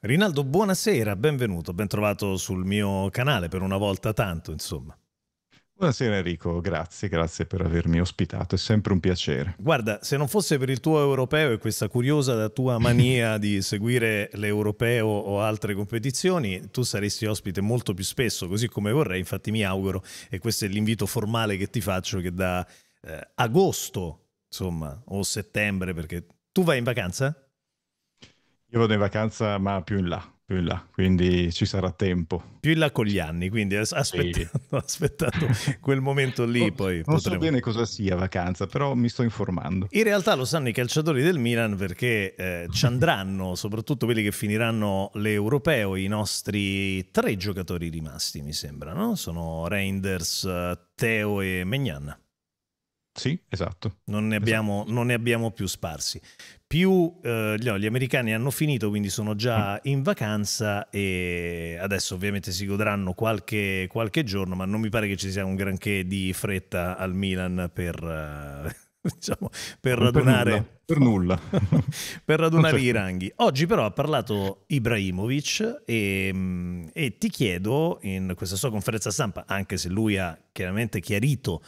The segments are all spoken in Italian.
Rinaldo, buonasera, benvenuto, bentrovato sul mio canale per una volta tanto, insomma. Buonasera Enrico, grazie, grazie per avermi ospitato, è sempre un piacere. Guarda, se non fosse per il tuo europeo e questa curiosa tua mania di seguire l'europeo o altre competizioni, tu saresti ospite molto più spesso, così come vorrei, infatti mi auguro, e questo è l'invito formale che ti faccio, che da eh, agosto, insomma, o settembre, perché tu vai in vacanza? Io vado in vacanza, ma più in là, più in là, quindi ci sarà tempo. Più in là con gli anni, quindi aspettando, sì. aspettando quel momento lì non, poi Non potremo... so bene cosa sia vacanza, però mi sto informando. In realtà lo sanno i calciatori del Milan perché eh, ci andranno, soprattutto quelli che finiranno l'Europeo, i nostri tre giocatori rimasti, mi sembra, no? Sono Reinders, eh, Teo e Megnan. Sì, esatto. Non ne esatto. abbiamo, esatto. non ne abbiamo più sparsi. Più eh, no, gli americani hanno finito, quindi sono già mm. in vacanza e adesso ovviamente si godranno qualche, qualche giorno, ma non mi pare che ci sia un granché di fretta al Milan per... Eh, diciamo, per radunare, per nulla, per, nulla. per radunare i ranghi. Oggi però ha parlato Ibrahimovic e, mm, e, ti chiedo in questa sua conferenza stampa, anche se lui ha chiaramente chiarito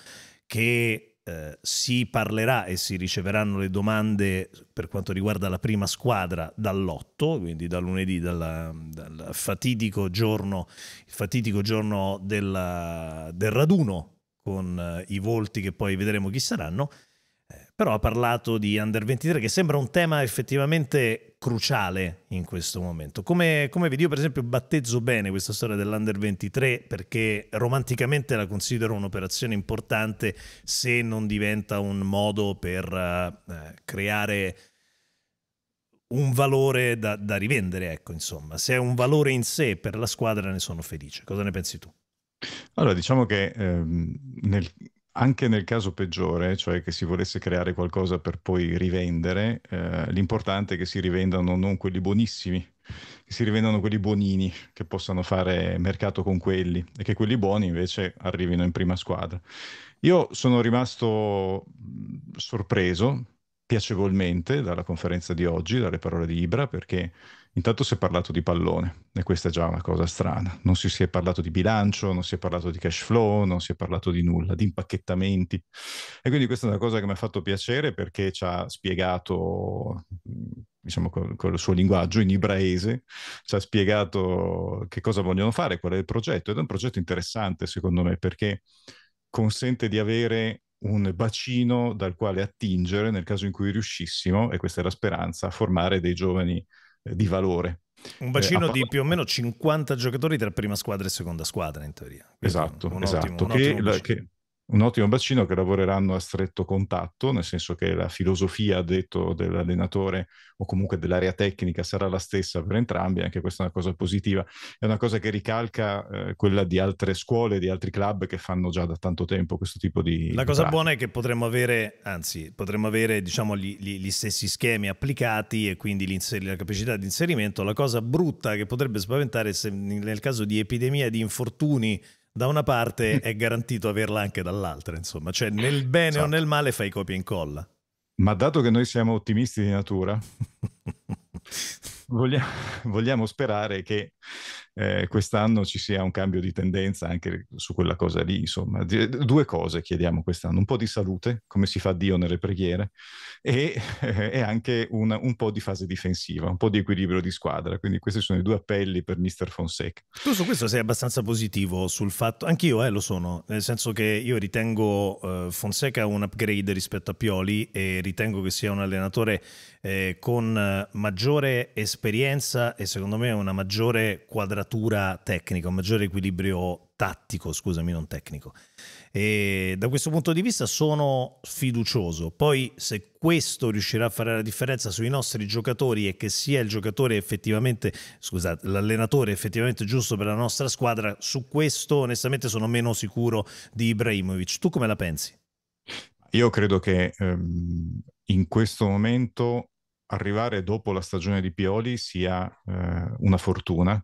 che eh, si parlerà e si riceveranno le domande per quanto riguarda la prima squadra dall'otto, quindi da lunedì, dalla, dal fatidico giorno, fatidico giorno della, del raduno con eh, i volti che poi vedremo chi saranno però ha parlato di Under 23 che sembra un tema effettivamente cruciale in questo momento. Come, come vedi io per esempio battezzo bene questa storia dell'Under 23 perché romanticamente la considero un'operazione importante se non diventa un modo per eh, creare un valore da, da rivendere, ecco insomma. Se è un valore in sé per la squadra ne sono felice. Cosa ne pensi tu? Allora, diciamo che ehm, nel, anche nel caso peggiore, cioè che si volesse creare qualcosa per poi rivendere, eh, l'importante è che si rivendano non quelli buonissimi, che si rivendano quelli buonini, che possano fare mercato con quelli e che quelli buoni invece arrivino in prima squadra. Io sono rimasto mm, sorpreso piacevolmente dalla conferenza di oggi, dalle parole di Ibra, perché Intanto si è parlato di pallone e questa è già una cosa strana. Non si, si, è parlato di bilancio, non si è parlato di cash flow, non si è parlato di nulla, di impacchettamenti. E quindi questa è una cosa che mi ha fatto piacere perché ci ha spiegato, diciamo col, col suo linguaggio in ibraese, ci ha spiegato che cosa vogliono fare, qual è il progetto. Ed è un progetto interessante secondo me perché consente di avere un bacino dal quale attingere nel caso in cui riuscissimo, e questa è la speranza, a formare dei giovani eh, di valore. Un eh, bacino eh, di più o meno 50 giocatori tra prima squadra e seconda squadra, in teoria. Quindi esatto, esatto. Ottimo, che, che, un ottimo bacino che lavoreranno a stretto contatto, nel senso che la filosofia, detto, dell'allenatore o comunque dell'area tecnica sarà la stessa per entrambi, anche questa è una cosa positiva, è una cosa che ricalca eh, quella di altre scuole, di altri club che fanno già da tanto tempo questo tipo di... La cosa buona è che potremmo avere, anzi, potremmo avere diciamo, gli, gli stessi schemi applicati e quindi la capacità di inserimento, la cosa brutta che potrebbe spaventare se nel caso di epidemia di infortuni da una parte è garantito averla anche dall'altra, insomma, cioè nel bene esatto. o nel male fai copia e incolla. Ma dato che noi siamo ottimisti di natura, vogliamo, vogliamo sperare che eh, quest'anno ci sia un cambio di tendenza anche su quella cosa lì. Insomma, D- eh, due cose chiediamo quest'anno: un po' di salute, come si fa Dio nelle preghiere, e, eh, e anche un, un, po' di fase difensiva, un po' di equilibrio di squadra. Quindi questi sono i due appelli per Mister Fonseca. Tu su questo sei abbastanza positivo sul fatto, anch'io eh, lo sono, nel senso che io ritengo eh, Fonseca un upgrade rispetto a Pioli e ritengo che sia un allenatore eh, con maggiore esperienza e secondo me una maggiore quadratura forzatura tecnica, un maggiore equilibrio tattico, scusami, non tecnico. E da questo punto di vista sono fiducioso. Poi se questo riuscirà a fare la differenza sui nostri giocatori e che sia il giocatore effettivamente, scusate, l'allenatore effettivamente giusto per la nostra squadra, su questo onestamente sono meno sicuro di Ibrahimovic. Tu come la pensi? Io credo che ehm, in questo momento arrivare dopo la stagione di Pioli sia eh, una fortuna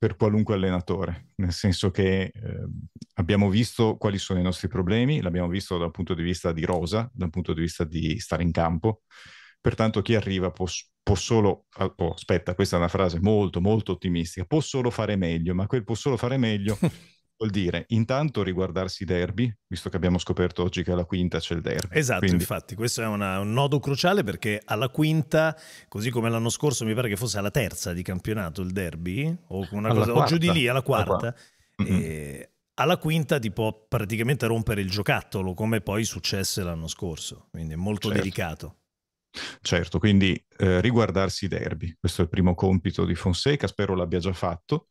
per qualunque allenatore, nel senso che eh, abbiamo visto quali sono i nostri problemi, l'abbiamo visto dal punto di vista di rosa, dal punto di vista di stare in campo, pertanto chi arriva può, può solo, oh, aspetta, questa è una frase molto molto ottimistica, può solo fare meglio, ma quel può solo fare meglio vuol dire intanto riguardarsi i derby, visto che abbiamo scoperto oggi che alla quinta c'è il derby. Esatto, Quindi... infatti, questo è una, un nodo cruciale perché alla quinta, così come l'anno scorso mi pare che fosse alla terza di campionato il derby, o, una cosa, o giù di lì, alla quarta, alla, quarta. Mm-hmm. alla quinta ti può praticamente rompere il giocattolo, come poi successe l'anno scorso. Quindi è molto certo. delicato. Certo, quindi eh, riguardarsi i derby, questo è il primo compito di Fonseca, spero l'abbia già fatto.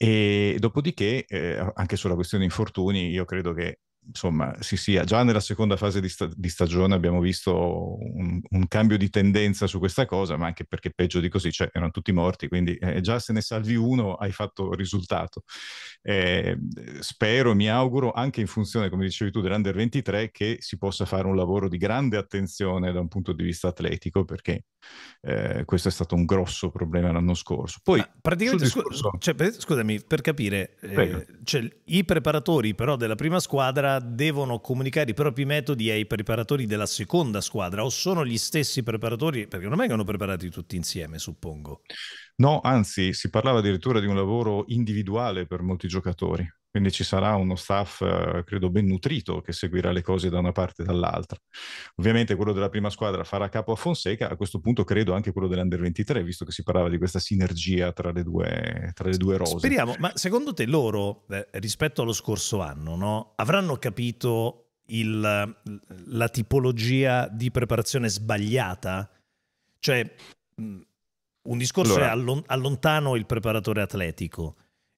E dopodiché, eh, anche sulla questione infortuni, io credo che insomma si sia già nella seconda fase di, sta- di stagione abbiamo visto un, un, cambio di tendenza su questa cosa, ma anche perché peggio di così, cioè erano tutti morti, quindi eh, già se ne salvi uno hai fatto risultato eh, spero, mi auguro, anche in funzione, come dicevi tu, dell'Under 23, che si possa fare un lavoro di grande attenzione da un punto di vista atletico, perché eh, questo è stato un grosso problema l'anno scorso. Poi, praticamente, discorso... scu- cioè, scusami, per capire, eh, cioè, i preparatori però della prima squadra devono comunicare i propri metodi ai preparatori della seconda squadra o sono gli stessi preparatori? Perché non vengono preparati tutti insieme, suppongo. No, anzi, si parlava addirittura di un lavoro individuale per molti giocatori, quindi ci sarà uno staff, eh, credo, ben nutrito che seguirà le cose da una parte e dall'altra. Ovviamente quello della prima squadra farà capo a Fonseca, a questo punto credo anche quello dell'Under 23, visto che si parlava di questa sinergia tra le due, tra le due rose. Speriamo, ma secondo te loro, eh, rispetto allo scorso anno, no, avranno capito il, la tipologia di preparazione sbagliata? Cioè, un discorso allora. è allon allontano il preparatore atletico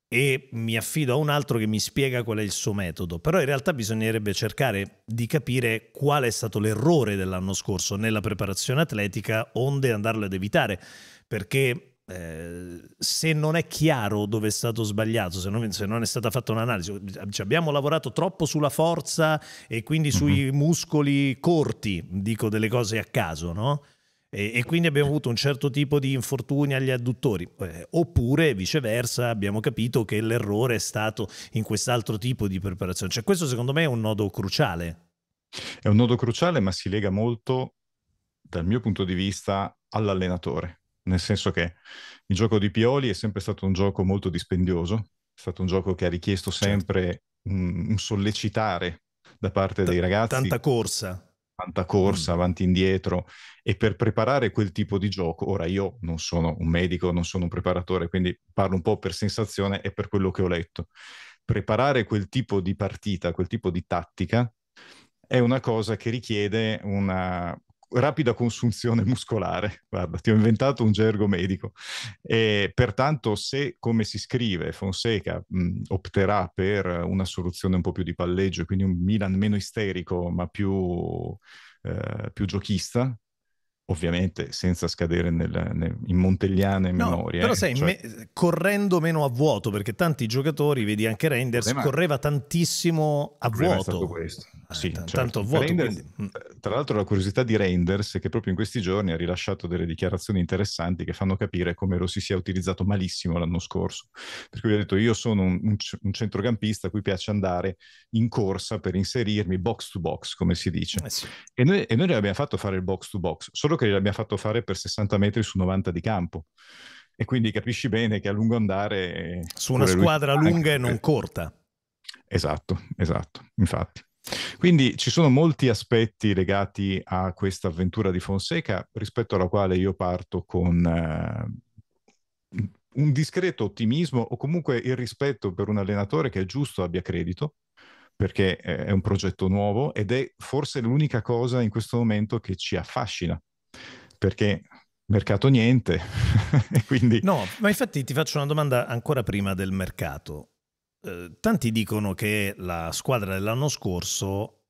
e mi affido a un altro che mi spiega qual è il suo metodo, però in realtà bisognerebbe cercare di capire qual è stato l'errore dell'anno scorso nella preparazione atletica, onde andarlo ad evitare, perché eh, se non è chiaro dove è stato sbagliato, se non, se non è stata fatta un'analisi, cioè, abbiamo lavorato troppo sulla forza e quindi sui mm -hmm. muscoli corti, dico delle cose a caso, no? e, e, quindi abbiamo avuto un certo tipo di infortuni agli adduttori, eh, oppure viceversa abbiamo capito che l'errore è stato in quest'altro tipo di preparazione. Cioè questo secondo me è un nodo cruciale. È un nodo cruciale ma si lega molto dal mio punto di vista all'allenatore, nel senso che il gioco di Pioli è sempre stato un gioco molto dispendioso, è stato un gioco che ha richiesto certo. sempre certo. Mm, un, un sollecitare da parte T- dei ragazzi. Tanta corsa tanta corsa mm. avanti e indietro e per preparare quel tipo di gioco, ora io non sono un medico, non sono un preparatore, quindi parlo un po' per sensazione e per quello che ho letto. Preparare quel tipo di partita, quel tipo di tattica è una cosa che richiede una, rapida consunzione muscolare. Guarda, ti ho inventato un gergo medico. E pertanto, se come si scrive Fonseca mh, mm, opterà per una soluzione un po' più di palleggio, quindi un Milan meno isterico ma più, eh, più giochista, ovviamente senza scadere nel, nel, in montegliane no, Però eh, sai, cioè... me, correndo meno a vuoto, perché tanti giocatori, vedi anche Renders, correva tantissimo a vuoto. È stato questo. Eh, sì, t- certo. tanto vuoto. Reinders, quindi... Mm. Eh, tra l'altro la curiosità di Reinders è che proprio in questi giorni ha rilasciato delle dichiarazioni interessanti che fanno capire come lo si sia utilizzato malissimo l'anno scorso. Per cui ha detto io sono un, un, un, centrocampista a cui piace andare in corsa per inserirmi box to box, come si dice. Eh sì. e, noi, e gli abbiamo fatto fare il box to box, solo che gliel'abbiamo fatto fare per 60 metri su 90 di campo e quindi capisci bene che a lungo andare... Su una squadra ah, lunga ecco, e non eh. corta. Esatto, esatto, infatti. Quindi ci sono molti aspetti legati a questa avventura di Fonseca rispetto alla quale io parto con eh, un discreto ottimismo o comunque il rispetto per un allenatore che è giusto abbia credito perché eh, è un progetto nuovo ed è forse l'unica cosa in questo momento che ci affascina perché mercato niente quindi... No, ma infatti ti faccio una domanda ancora prima del mercato. Eh, tanti dicono che la squadra dell'anno scorso,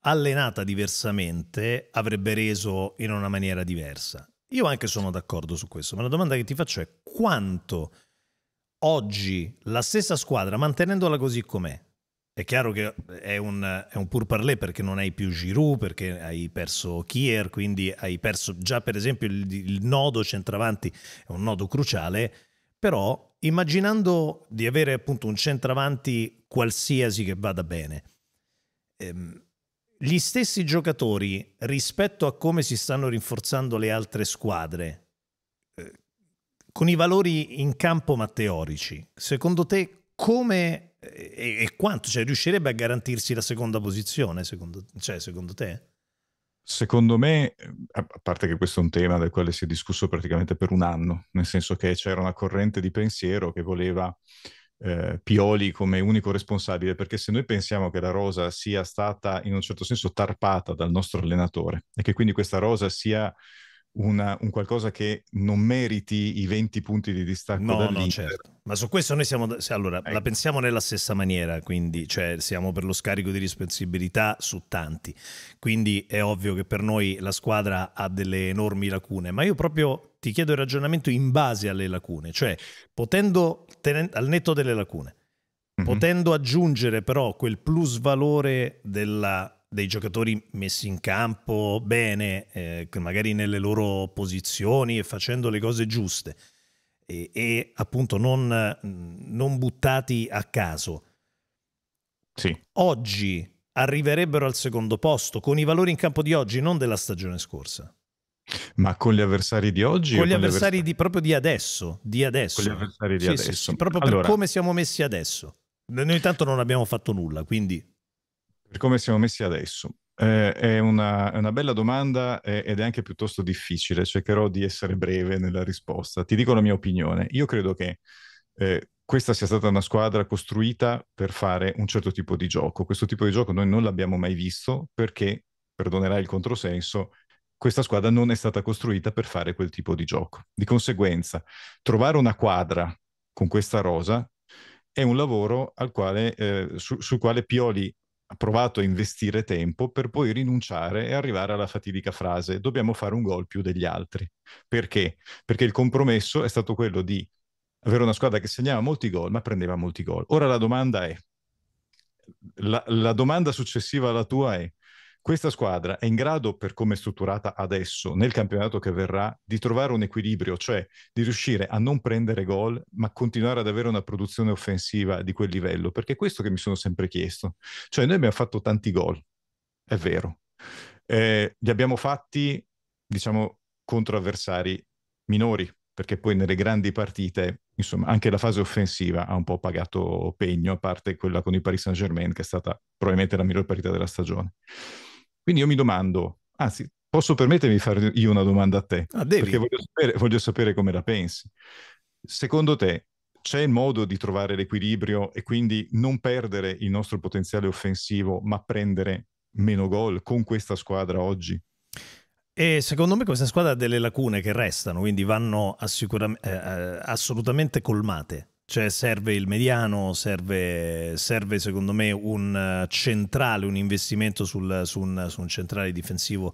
allenata diversamente, avrebbe reso in una maniera diversa. Io anche sono d'accordo su questo, ma la domanda che ti faccio è quanto oggi la stessa squadra, mantenendola così com'è, è chiaro che è un, è un pur parlé perché non hai più Giroud, perché hai perso Kier, quindi hai perso già per esempio il, il nodo centravanti, è un nodo cruciale, però immaginando di avere appunto un centravanti qualsiasi che vada bene, ehm, gli stessi giocatori rispetto a come si stanno rinforzando le altre squadre, eh, con i valori in campo ma teorici, secondo te come eh, e, e quanto cioè, riuscirebbe a garantirsi la seconda posizione, secondo, cioè, secondo te? Secondo me, a parte che questo è un tema del quale si è discusso praticamente per un anno, nel senso che c'era una corrente di pensiero che voleva eh, Pioli come unico responsabile, perché se noi pensiamo che la rosa sia stata in un certo senso tarpata dal nostro allenatore e che quindi questa rosa sia una, un qualcosa che non meriti i 20 punti di distacco no, no, certo. Ma su questo noi siamo, se, allora, ecco. la pensiamo nella stessa maniera, quindi cioè, siamo per lo scarico di responsabilità su tanti. Quindi è ovvio che per noi la squadra ha delle enormi lacune, ma io proprio ti chiedo il ragionamento in base alle lacune, cioè potendo, tenen- al netto delle lacune, mm-hmm. potendo aggiungere però quel plus valore della dei giocatori messi in campo bene, eh, magari nelle loro posizioni e facendo le cose giuste e, e appunto non, mm, non, buttati a caso. Sì. Oggi arriverebbero al secondo posto con i valori in campo di oggi, non della stagione scorsa. Ma con gli avversari di oggi? Con gli avversari, avversari di, proprio di adesso, di adesso. Con gli avversari di sì, adesso. Sì, sì, proprio allora... per come siamo messi adesso. Noi intanto non abbiamo fatto nulla, quindi per come siamo messi adesso? Eh, è, una, una, bella domanda eh, ed è anche piuttosto difficile, cercherò di essere breve nella risposta. Ti dico la mia opinione. Io credo che eh, questa sia stata una squadra costruita per fare un certo tipo di gioco. Questo tipo di gioco noi non l'abbiamo mai visto perché, perdonerai il controsenso, questa squadra non è stata costruita per fare quel tipo di gioco. Di conseguenza, trovare una quadra con questa rosa è un lavoro al quale, eh, su, sul quale Pioli ha provato a investire tempo per poi rinunciare e arrivare alla fatidica frase dobbiamo fare un gol più degli altri. Perché? Perché il compromesso è stato quello di avere una squadra che segnava molti gol ma prendeva molti gol. Ora la domanda è, la, la domanda successiva alla tua è, questa squadra è in grado, per come è strutturata adesso, nel campionato che verrà, di trovare un equilibrio, cioè di riuscire a non prendere gol, ma continuare ad avere una produzione offensiva di quel livello, perché è questo che mi sono sempre chiesto. Cioè, noi abbiamo fatto tanti gol, è vero. Eh, li abbiamo fatti, diciamo, contro avversari minori, perché poi nelle grandi partite, insomma, anche la fase offensiva ha un po' pagato pegno, a parte quella con il Paris Saint-Germain, che è stata probabilmente la miglior partita della stagione. Quindi io mi domando, anzi, posso permettermi di fare io una domanda a te? Ah, perché voglio sapere, voglio sapere come la pensi. Secondo te c'è il modo di trovare l'equilibrio e quindi non perdere il nostro potenziale offensivo, ma prendere meno gol con questa squadra oggi? E secondo me questa squadra ha delle lacune che restano, quindi vanno eh, eh, assolutamente colmate. Cioè serve il mediano, serve, serve secondo me un eh, centrale, un investimento sul, su, un, su, un, centrale difensivo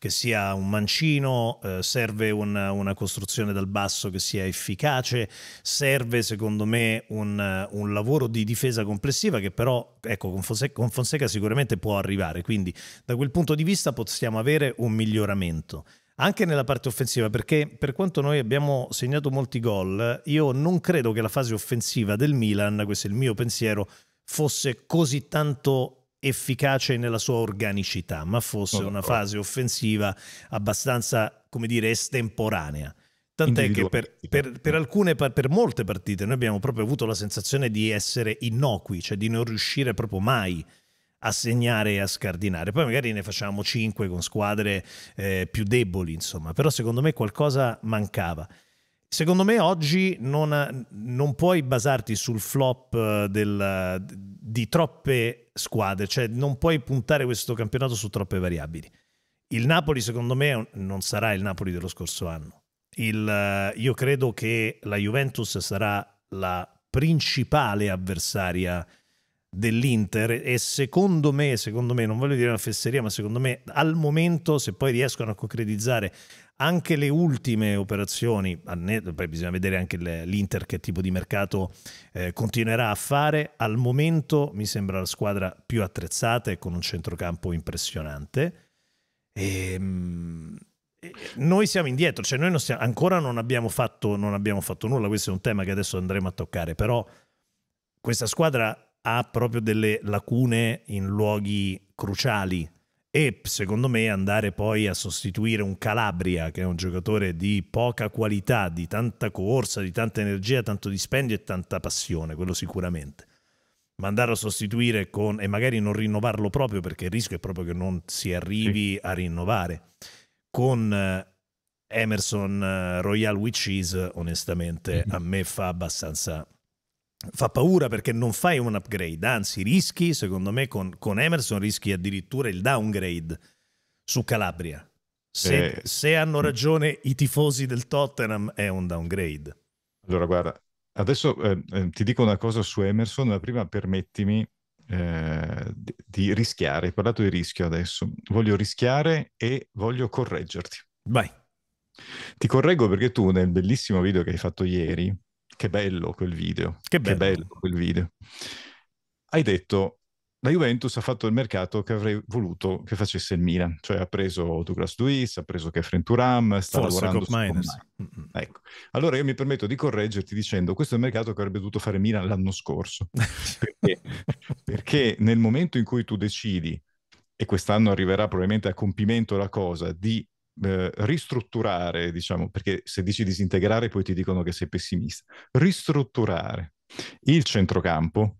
che sia un mancino, eh, serve una, una, costruzione dal basso che sia efficace, serve secondo me un, un lavoro di difesa complessiva che però ecco, con Fonseca, con Fonseca sicuramente può arrivare, quindi da quel punto di vista possiamo avere un miglioramento anche nella parte offensiva, perché per quanto noi abbiamo segnato molti gol, io non credo che la fase offensiva del Milan, questo è il mio pensiero, fosse così tanto efficace nella sua organicità, ma fosse una fase offensiva abbastanza, come dire, estemporanea. Tant'è che per, per, per, alcune, per molte partite noi abbiamo proprio avuto la sensazione di essere innocui, cioè di non riuscire proprio mai a segnare e a scardinare. Poi magari ne facciamo 5 con squadre eh, più deboli, insomma, però secondo me qualcosa mancava. Secondo me oggi non, non puoi basarti sul flop eh, del, di troppe squadre, cioè non puoi puntare questo campionato su troppe variabili. Il Napoli secondo me non sarà il Napoli dello scorso anno. Il, eh, io credo che la Juventus sarà la principale avversaria eh, dell'Inter e secondo me, secondo me, non voglio dire una fesseria, ma secondo me al momento se poi riescono a concretizzare anche le ultime operazioni, poi bisogna vedere anche l'Inter che tipo di mercato eh, continuerà a fare, al momento mi sembra la squadra più attrezzata e con un centrocampo impressionante. Ehm, e, noi siamo indietro, cioè noi non stiamo, ancora non abbiamo, fatto, non abbiamo fatto nulla, questo è un tema che adesso andremo a toccare, però questa squadra ha proprio delle lacune in luoghi cruciali e secondo me andare poi a sostituire un Calabria che è un giocatore di poca qualità, di tanta corsa, di tanta energia, tanto dispendio e tanta passione, quello sicuramente. Ma andarlo a sostituire con e magari non rinnovarlo proprio perché il rischio è proprio che non si arrivi sì. a rinnovare con eh, Emerson eh, Royal Witches, onestamente, mm -hmm. a me fa abbastanza fa paura perché non fai un upgrade, anzi rischi, secondo me con, con Emerson rischi addirittura il downgrade su Calabria. Se, eh, se, hanno mm. ragione i tifosi del Tottenham è un downgrade. Allora guarda, adesso eh, eh ti dico una cosa su Emerson, ma prima permettimi eh, di, rischiare, hai parlato di rischio adesso, voglio rischiare e voglio correggerti. Vai. Ti correggo perché tu nel bellissimo video che hai fatto ieri che bello quel video, che bello, che bello quel video. Hai detto, la Juventus ha fatto il mercato che avrei voluto che facesse il Milan, cioè ha preso Douglas Luiz, ha preso Kefren Turam, sta Forse lavorando su minus. Mm, mm, mm. Ecco. Allora io mi permetto di correggerti dicendo questo è il mercato che avrebbe dovuto fare Milan l'anno scorso. perché? perché nel momento in cui tu decidi e quest'anno arriverà probabilmente a compimento la cosa di eh, ristrutturare, diciamo, perché se dici disintegrare poi ti dicono che sei pessimista, ristrutturare il centrocampo,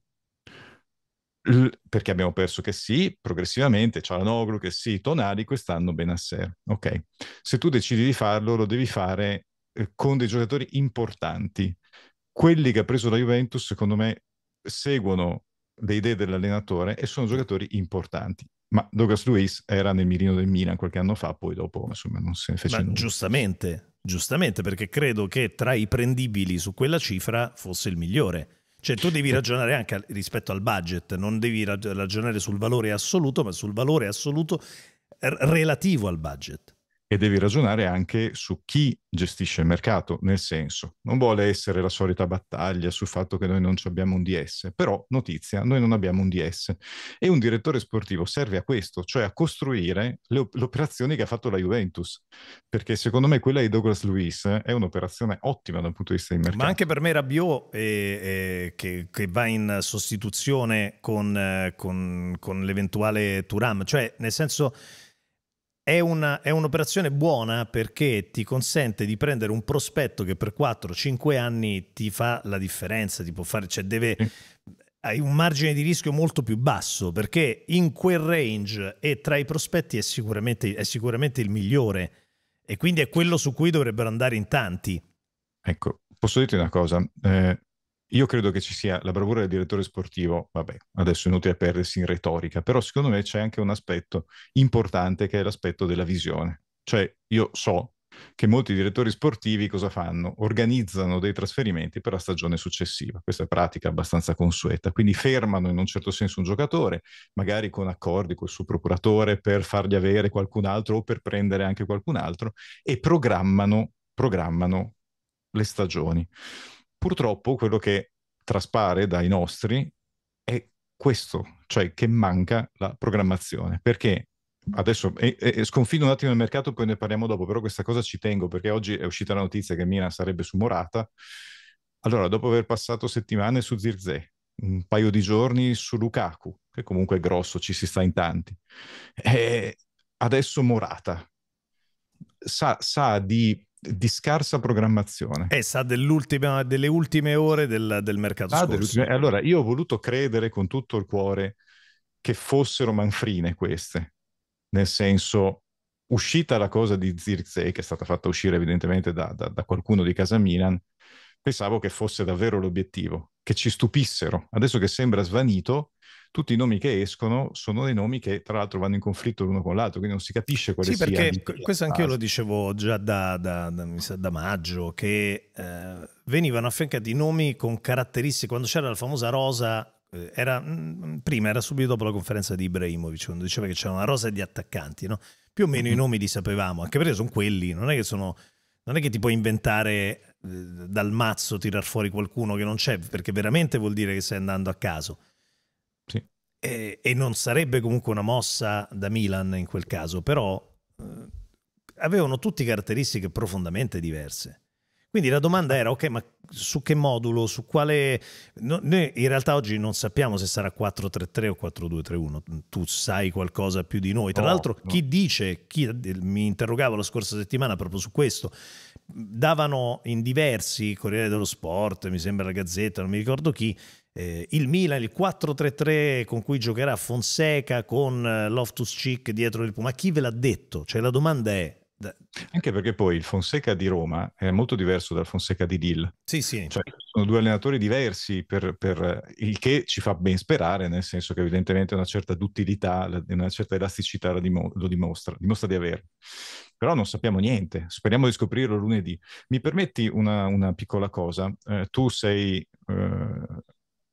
l- perché abbiamo perso che sì, progressivamente, Cialanoglu che sì, Tonali, quest'anno Benasser, ok? Se tu decidi di farlo, lo devi fare eh, con dei giocatori importanti. Quelli che ha preso la Juventus, secondo me, seguono le idee dell'allenatore e sono giocatori importanti. Ma Douglas Lewis era nel mirino del Milan qualche anno fa, poi dopo insomma non se ne fece Ma nulla. Giustamente, giustamente, perché credo che tra i prendibili su quella cifra fosse il migliore. Cioè tu devi ragionare anche rispetto al budget, non devi ragionare sul valore assoluto, ma sul valore assoluto relativo al budget e devi ragionare anche su chi gestisce il mercato, nel senso, non vuole essere la solita battaglia sul fatto che noi non abbiamo un DS, però notizia, noi non abbiamo un DS e un direttore sportivo serve a questo, cioè a costruire le, le operazioni che ha fatto la Juventus, perché secondo me quella di Douglas Luiz è un'operazione ottima dal punto di vista del mercato. Ma anche per me Rabiot eh, eh, che, che, va in sostituzione con, eh, con, con l'eventuale Turam, cioè nel senso è, una, è, un'operazione buona perché ti consente di prendere un prospetto che per 4-5 anni ti fa la differenza, tipo fare, cioè deve, hai un margine di rischio molto più basso perché in quel range e tra i prospetti è sicuramente, è sicuramente il migliore e quindi è quello su cui dovrebbero andare in tanti. Ecco, posso dirti una cosa, eh, io credo che ci sia la bravura del direttore sportivo, vabbè, adesso è inutile perdersi in retorica, però secondo me c'è anche un aspetto importante che è l'aspetto della visione. Cioè io so che molti direttori sportivi cosa fanno? Organizzano dei trasferimenti per la stagione successiva. Questa è pratica abbastanza consueta. Quindi fermano in un certo senso un giocatore, magari con accordi col suo procuratore per fargli avere qualcun altro o per prendere anche qualcun altro e programmano, programmano le stagioni. Purtroppo quello che traspare dai nostri è questo, cioè che manca la programmazione, perché adesso e, e sconfido un attimo il mercato, poi ne parliamo dopo, però questa cosa ci tengo perché oggi è uscita la notizia che Mina sarebbe su Morata. Allora, dopo aver passato settimane su Zirze, un paio di giorni su Lukaku, che comunque è grosso, ci si sta in tanti, e eh, adesso Morata sa, sa di di scarsa programmazione. E eh, sa delle ultime ore del, del mercato ah, scorso. Allora, io ho voluto credere con tutto il cuore che fossero manfrine queste, nel senso uscita la cosa di Zirkzee, che è stata fatta uscire evidentemente da, da, da qualcuno di casa Milan, pensavo che fosse davvero l'obiettivo, che ci stupissero. Adesso che sembra svanito, tutti i nomi che escono sono dei nomi che tra l'altro vanno in conflitto l'uno con l'altro, quindi non si capisce quale sì, sia. Sì, perché questo anche io lo dicevo già da, da, da, da maggio, che eh, venivano affiancati nomi con caratteristiche, quando c'era la famosa rosa eh, era, mm, mm, prima era subito dopo la conferenza di Ibrahimovic, quando diceva che c'era una rosa di attaccanti, no? più o meno mm-hmm. i mhm. nomi li sapevamo, anche perché sono quelli, non è che, sono, non è che ti puoi inventare eh, dal mazzo tirar fuori qualcuno che non c'è, perché veramente vuol dire che stai andando a caso e, eh, e, non sarebbe comunque una mossa da Milan in quel caso, però eh, avevano tutte caratteristiche profondamente diverse. Quindi la domanda era, ok, ma su che modulo, su quale... No, noi in realtà oggi non sappiamo se sarà 4-3-3 o 4-2-3-1, tu sai qualcosa più di noi. Tra no, l'altro no. chi dice, chi eh, mi interrogava la scorsa settimana proprio su questo, davano in diversi, Corriere dello Sport, mi sembra la Gazzetta, non mi ricordo chi, eh, il Milan, il 4-3-3 con cui giocherà Fonseca con eh, Loftus Cheek dietro il Puma. chi ve l'ha detto? Cioè la domanda è... Anche perché poi il Fonseca di Roma è molto diverso dal Fonseca di Dill. Sì, sì. Cioè, sono due allenatori diversi, per, per eh, il che ci fa ben sperare, nel senso che evidentemente una certa duttilità, una certa elasticità lo dimostra, dimostra di avere però non sappiamo niente, speriamo di scoprirlo lunedì. Mi permetti una, una piccola cosa? Eh, tu sei eh,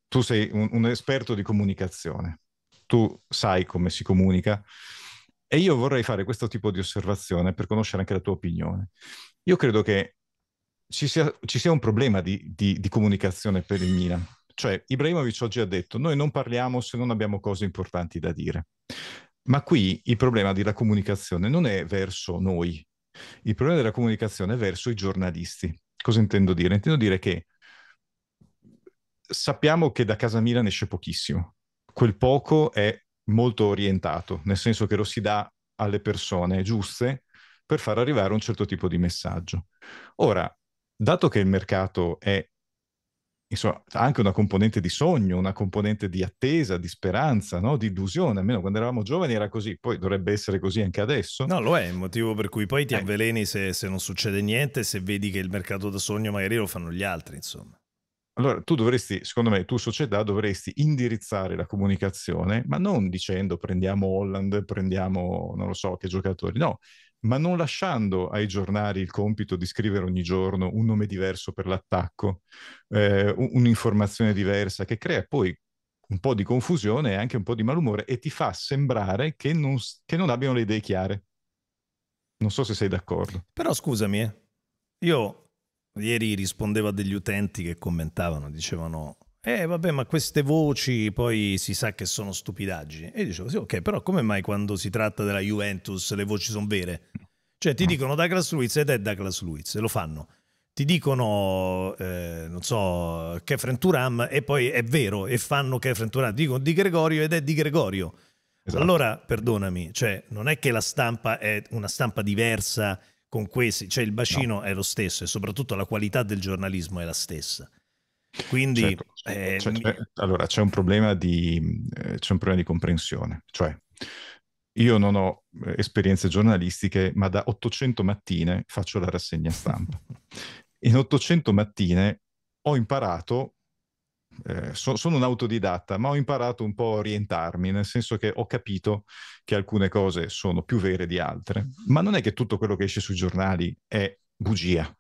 tu sei un, un esperto di comunicazione, tu sai come si comunica e io vorrei fare questo tipo di osservazione per conoscere anche la tua opinione. Io credo che ci sia, ci sia un problema di, di, di comunicazione per il Milan. Cioè, Ibrahimovic oggi ha detto: Noi non parliamo se non abbiamo cose importanti da dire. Ma qui il problema della comunicazione non è verso noi, il problema della comunicazione è verso i giornalisti. Cosa intendo dire? Intendo dire che sappiamo che da casa Milan esce pochissimo. Quel poco è molto orientato, nel senso che lo si dà alle persone giuste per far arrivare un certo tipo di messaggio. Ora, dato che il mercato è insomma, anche una componente di sogno, una componente di attesa, di speranza, no? di illusione. Almeno quando eravamo giovani era così, poi dovrebbe essere così anche adesso. No, lo è, il motivo per cui poi ti eh. avveleni se, se, non succede niente, se vedi che il mercato da sogno magari lo fanno gli altri, insomma. Allora, tu dovresti, secondo me, tu società dovresti indirizzare la comunicazione, ma non dicendo prendiamo Holland, prendiamo non lo so che giocatori, no, ma non lasciando ai giornali il compito di scrivere ogni giorno un nome diverso per l'attacco, eh, un'informazione diversa che crea poi un po' di confusione e anche un po' di malumore e ti fa sembrare che non, che non abbiano le idee chiare. Non so se sei d'accordo. Però scusami, eh, io Ieri rispondeva a degli utenti che commentavano, dicevano eh vabbè, ma queste voci poi si sa che sono stupidaggi. E io dicevo, sì, ok, però come mai quando si tratta della Juventus le voci sono vere? Cioè ti mm. dicono Douglas Luiz ed è Douglas Luiz, e lo fanno. Ti dicono, eh, non so, Kefren Turam e poi è vero, e fanno Kefren Turam. dicono Di Gregorio ed è Di Gregorio. Esatto. Allora, perdonami, cioè non è che la stampa è una stampa diversa con questi, cioè il bacino no. è lo stesso e soprattutto la qualità del giornalismo è la stessa. Quindi certo. eh, cioè, mi... Eh, allora c'è un, problema di, eh, c'è un problema di comprensione, cioè io non ho eh, esperienze giornalistiche, ma da 800 mattine faccio la rassegna stampa. In 800 mattine ho imparato eh, so, sono un autodidatta, ma ho imparato un po' a orientarmi, nel senso che ho capito che alcune cose sono più vere di altre, ma non è che tutto quello che esce sui giornali è bugia.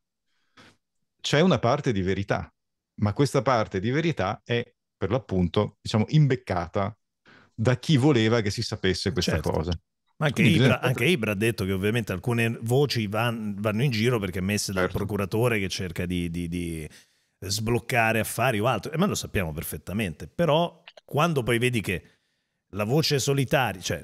C'è una parte di verità, ma questa parte di verità è per l'appunto, diciamo, imbeccata da chi voleva che si sapesse questa certo. cosa. Anche Ibra, anche Ibra, ha detto che ovviamente alcune voci van, vanno in giro perché messe dal certo. procuratore che cerca di, di, di sbloccare affari o altro, eh, ma lo sappiamo perfettamente, però quando poi vedi che la voce solitaria, cioè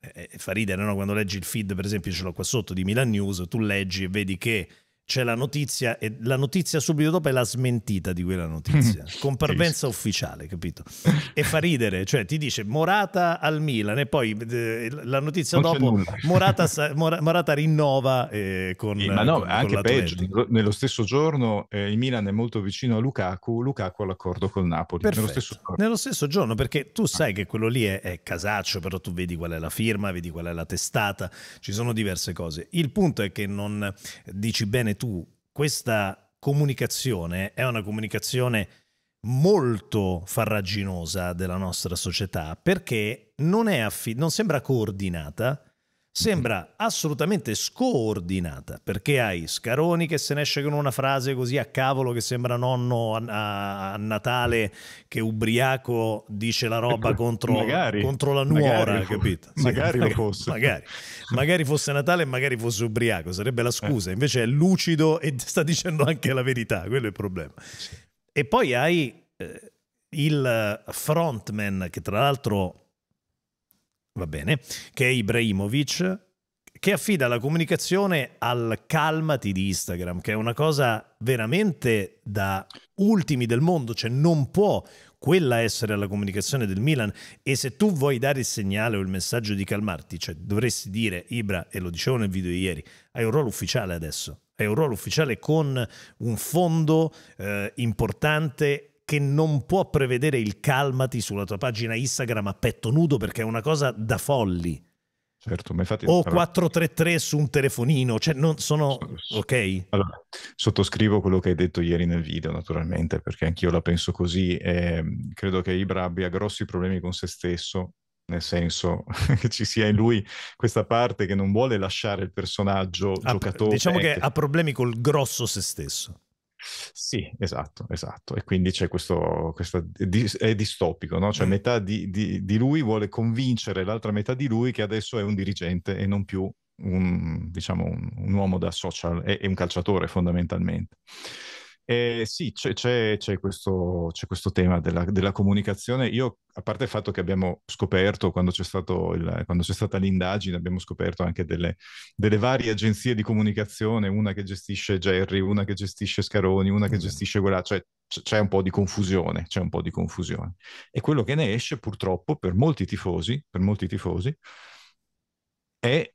eh, eh, fa ridere no? quando leggi il feed, per esempio, ce l'ho qua sotto di Milan News, tu leggi e vedi che c'è la notizia e la notizia subito dopo è la smentita di quella notizia, con parvenza ufficiale, capito? E fa ridere, cioè ti dice Morata al Milan e poi eh, la notizia non dopo Morata, Morata, rinnova eh, con... Eh, ma no, con, anche con peggio, nello stesso giorno eh, il Milan è molto vicino a Lukaku, Lukaku ha l'accordo col Napoli, nello stesso, nello stesso giorno. perché tu ah. sai che quello lì è, è casaccio, però tu vedi qual è la firma, vedi qual è la testata, ci sono diverse cose. Il punto è che non dici bene tu, questa comunicazione è una comunicazione molto farraginosa della nostra società perché non, affi- non sembra coordinata sembra assolutamente scoordinata, perché hai Scaroni che se ne esce con una frase così a cavolo che sembra nonno a, a Natale che ubriaco dice la roba ecco, contro, magari, contro, la nuora, magari, capito? Sì, magari lo fosse. Magari, magari, fosse Natale magari fosse ubriaco, sarebbe la scusa, eh. invece è lucido e sta dicendo anche la verità, quello è il problema. Sì. E poi hai eh, il frontman che tra l'altro va bene, che è Ibrahimovic, che affida la comunicazione al calmati di Instagram, che è una cosa veramente da ultimi del mondo, cioè non può quella essere la comunicazione del Milan e se tu vuoi dare il segnale o il messaggio di calmarti, cioè dovresti dire Ibra, e lo dicevo nel video ieri, hai un ruolo ufficiale adesso, hai un ruolo ufficiale con un fondo eh, importante che non può prevedere il calmati sulla tua pagina Instagram a petto nudo perché è una cosa da folli. Certo, ma infatti... O 433 su un telefonino, cioè non sono... Ok? Allora, sottoscrivo quello che hai detto ieri nel video, naturalmente, perché anch'io la penso così. E mm, credo che Ibra abbia grossi problemi con se stesso, nel senso che ci sia in lui questa parte che non vuole lasciare il personaggio ah, giocatore. Diciamo che ha problemi col grosso se stesso. Sì, esatto, esatto. E quindi c'è questo, questo è distopico, no? Cioè mm. metà di, di, di, lui vuole convincere l'altra metà di lui che adesso è un dirigente e non più un, diciamo, un, un uomo da social, è, è un calciatore fondamentalmente. Eh, sì, c'è, c'è, c'è, questo, c'è, questo, tema della, della, comunicazione. Io, a parte il fatto che abbiamo scoperto, quando c'è, il, quando stata l'indagine, abbiamo scoperto anche delle, delle, varie agenzie di comunicazione, una che gestisce Jerry, una che gestisce Scaroni, una che mm. gestisce quella, cioè c'è un po' di confusione, c'è un po' di confusione. E quello che ne esce, purtroppo, per molti tifosi, per molti tifosi è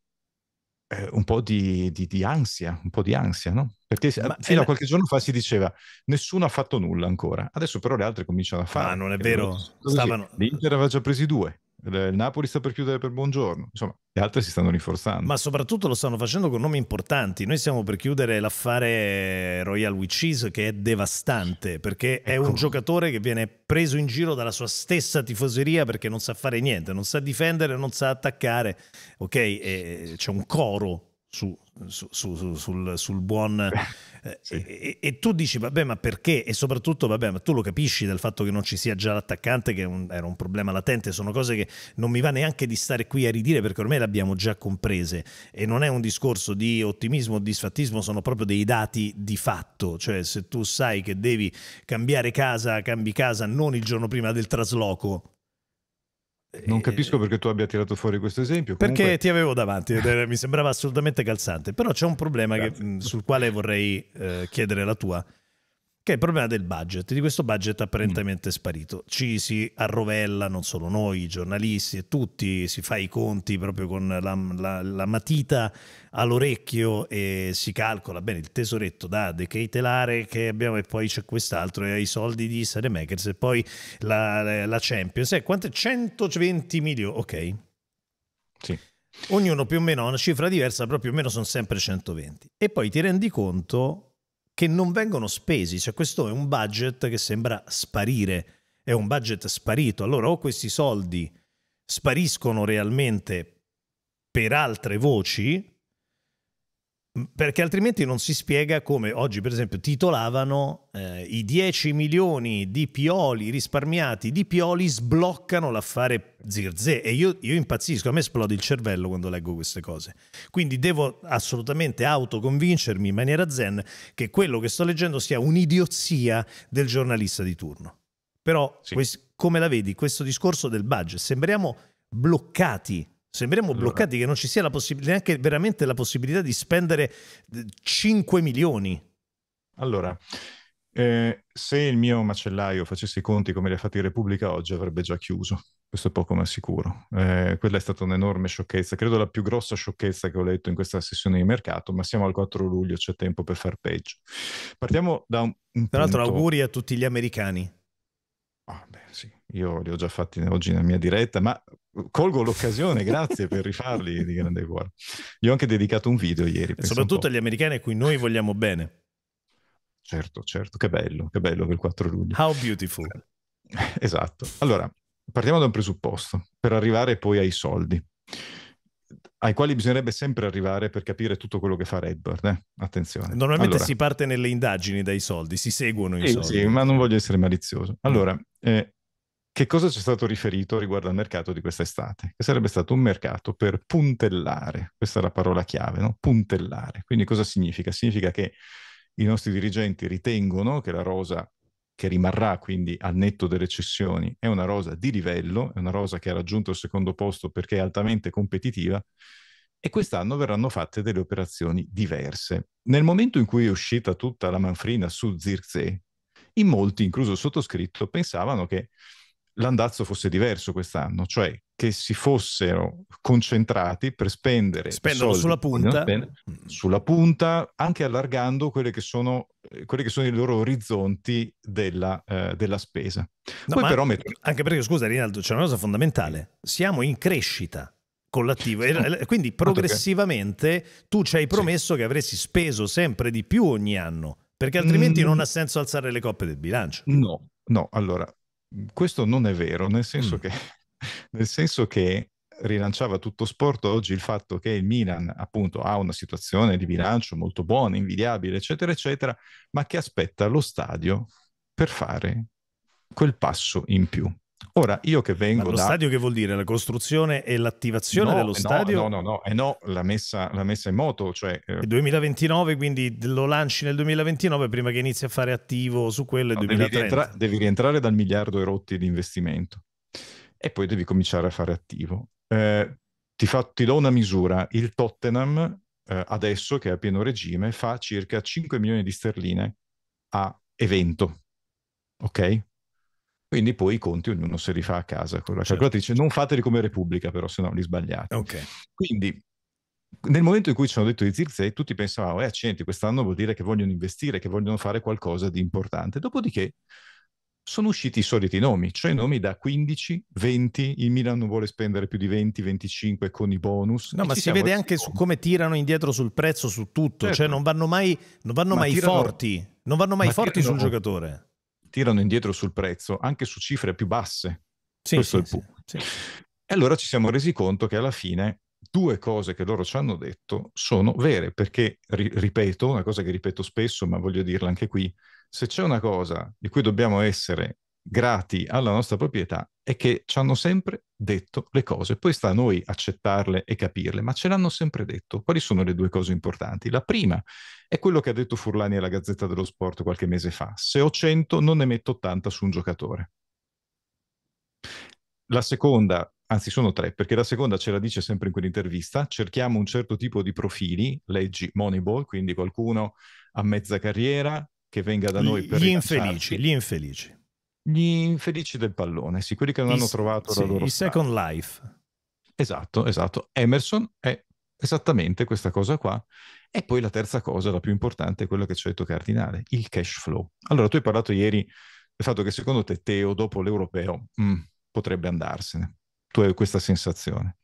eh, un po' di, di, di, ansia, un po' di ansia, no? Perché Ma, fino a qualche giorno fa si diceva nessuno ha fatto nulla ancora, adesso però le altre cominciano a fare. Ah, non è vero, stavano... l'Inter aveva già presi due, il Napoli sta per chiudere per buongiorno, insomma, le altre si stanno rinforzando. Ma soprattutto lo stanno facendo con nomi importanti. Noi stiamo per chiudere l'affare Royal Witches che è devastante perché ecco. è un ecco. giocatore che viene preso in giro dalla sua stessa tifoseria perché non sa fare niente, non sa difendere, non sa attaccare. Ok, e c'è un coro su, su, su, sul, sul, buon... sì. Eh, e, e, tu dici, vabbè, ma perché? E soprattutto, vabbè, ma tu lo capisci dal fatto che non ci sia già l'attaccante, che un, era un problema latente, sono cose che non mi va neanche di stare qui a ridire perché ormai le abbiamo già comprese e non è un discorso di ottimismo o disfattismo, sono proprio dei dati di fatto, cioè se tu sai che devi cambiare casa, cambi casa non il giorno prima del trasloco, non capisco perché tu abbia tirato fuori questo esempio. Comunque... Perché ti avevo davanti, mi sembrava assolutamente calzante, però c'è un problema che, sul quale vorrei eh, chiedere la tua che è il problema del budget, di questo budget mm. apparentemente mm. sparito. Ci si arrovella, non solo noi, i giornalisti e tutti, si fa i conti proprio con la, la, la matita all'orecchio e si calcola bene il tesoretto da decretelare che abbiamo e poi c'è quest'altro e i soldi di Makers e poi la, la Champions. Eh, quante? 120 milioni, ok. Sì ognuno più o meno ha una cifra diversa, però più o meno sono sempre 120. E poi ti rendi conto che non vengono spesi, cioè questo è un budget che sembra sparire, è un budget sparito, allora o questi soldi spariscono realmente per altre voci perché altrimenti non si spiega come oggi, per esempio, titolavano eh, i 10 milioni di pioli risparmiati di pioli sbloccano l'affare Zirze e io, io, impazzisco, a me esplode il cervello quando leggo queste cose. Quindi devo assolutamente autoconvincermi in maniera zen che quello che sto leggendo sia un'idiozia del giornalista di turno. Però, sì. come la vedi, questo discorso del budget, sembriamo bloccati Sembriamo allora. bloccati che non ci sia la possibilità, neanche veramente la possibilità di spendere 5 eh, milioni. Allora, eh, se il mio macellaio facesse i conti come li ha fatti in Repubblica oggi avrebbe già chiuso, questo è poco ma sicuro. Eh, quella è stata un'enorme sciocchezza, credo la più grossa sciocchezza che ho letto in questa sessione di mercato, ma siamo al 4 luglio, c'è tempo per far peggio. Partiamo da un... un Tra l'altro punto... auguri a tutti gli americani. Ah, beh, sì. Io li ho già fatti oggi nella mia diretta, ma colgo l'occasione, grazie per rifarli di grande cuore. Gli ho anche dedicato un video ieri. soprattutto agli americani a cui noi vogliamo bene. Certo, certo, che bello, che bello per il 4 luglio. How beautiful. Esatto. Allora, partiamo da un presupposto, per arrivare poi ai soldi ai quali bisognerebbe sempre arrivare per capire tutto quello che fa Redbird. Eh? Attenzione. Normalmente allora, si parte nelle indagini dai soldi, si seguono i sì, soldi. Sì, ma non voglio essere malizioso. Allora, eh, che cosa ci è stato riferito riguardo al mercato di questa estate? Che sarebbe stato un mercato per puntellare, questa è la parola chiave, no? puntellare. Quindi cosa significa? Significa che i nostri dirigenti ritengono che la rosa che rimarrà quindi al netto delle cessioni è una rosa di livello, è una rosa che ha raggiunto il secondo posto perché è altamente competitiva e quest'anno verranno fatte delle operazioni diverse. Nel momento in cui è uscita tutta la manfrina su Zirze, in molti, incluso il sottoscritto, pensavano che l'andazzo fosse diverso quest'anno, cioè che si fossero concentrati per spendere soldi, sulla punta. Spendere, mm. sulla punta, anche allargando quelle che sono, eh, quelli che sono i loro orizzonti della, eh, della spesa. No, Poi però metto... Anche perché, scusa Rinaldo, c'è una cosa fondamentale, siamo in crescita con collettivo. Quindi progressivamente tu ci hai promesso sì. che avresti speso sempre di più ogni anno, perché altrimenti mm. non ha senso alzare le coppe del bilancio. No, no, allora questo non è vero, nel senso, mm. che, nel senso che rilanciava tutto sport oggi il fatto che il Milan appunto ha una situazione di bilancio molto buona, invidiabile, eccetera, eccetera, ma che aspetta lo stadio per fare quel passo in più. Ora, io che vengo Ma lo da... stadio che vuol dire? La costruzione e l'attivazione no, dello no, stadio? No, no, no, eh no la, messa, la messa in moto, cioè... Eh... 2029, quindi lo lanci nel 2029 prima che inizi a fare attivo su quello no, devi, rientra- devi, rientrare dal miliardo e rotti di investimento e poi devi cominciare a fare attivo. Eh, ti, fa, ti, do una misura, il Tottenham eh, adesso che è a pieno regime fa circa 5 milioni di sterline a evento, ok? Quindi poi i conti ognuno se li fa a casa con la certo. Non fateli come Repubblica, però, se no li sbagliate. Okay. Quindi nel momento in cui ci hanno detto i zigzag, tutti pensavano, eh, accenti, quest'anno vuol dire che vogliono investire, che vogliono fare qualcosa di importante. Dopodiché sono usciti i soliti nomi, cioè nomi da 15, 20, il Milan non vuole spendere più di 20, 25 con i bonus. No, ma si vede anche su come tirano indietro sul prezzo, su tutto, cioè certo. cioè non vanno mai, non vanno mai tirano, forti, non vanno mai forti tirano, sul giocatore tirano indietro sul prezzo anche su cifre più basse. Sì, Questo sì, è il punto. Sì, e allora ci siamo resi conto che alla fine due cose che loro ci hanno detto sono vere, perché, ri- ripeto, una cosa che ripeto spesso, ma voglio dirla anche qui, se c'è una cosa di cui dobbiamo essere grati alla nostra proprietà è che ci hanno sempre detto le cose, poi sta a noi accettarle e capirle, ma ce l'hanno sempre detto. Quali sono le due cose importanti? La prima è quello che ha detto Furlani alla Gazzetta dello Sport qualche mese fa, se ho 100 non ne metto 80 su un giocatore. La seconda, anzi sono tre, perché la seconda ce la dice sempre in quell'intervista, cerchiamo un certo tipo di profili, leggi Moneyball, quindi qualcuno a mezza carriera che venga da noi per... Gli infelici, gli infelici gli infelici del pallone, sì, quelli che non I, hanno trovato sì, la loro... I strada. Second Life. Esatto, esatto. Emerson è esattamente questa cosa qua. E poi la terza cosa, la più importante, è quella che ci ha detto Cardinale, il cash flow. Allora, tu hai parlato ieri del fatto che secondo te Teo, dopo l'europeo, mh, mm, potrebbe andarsene tu hai questa sensazione.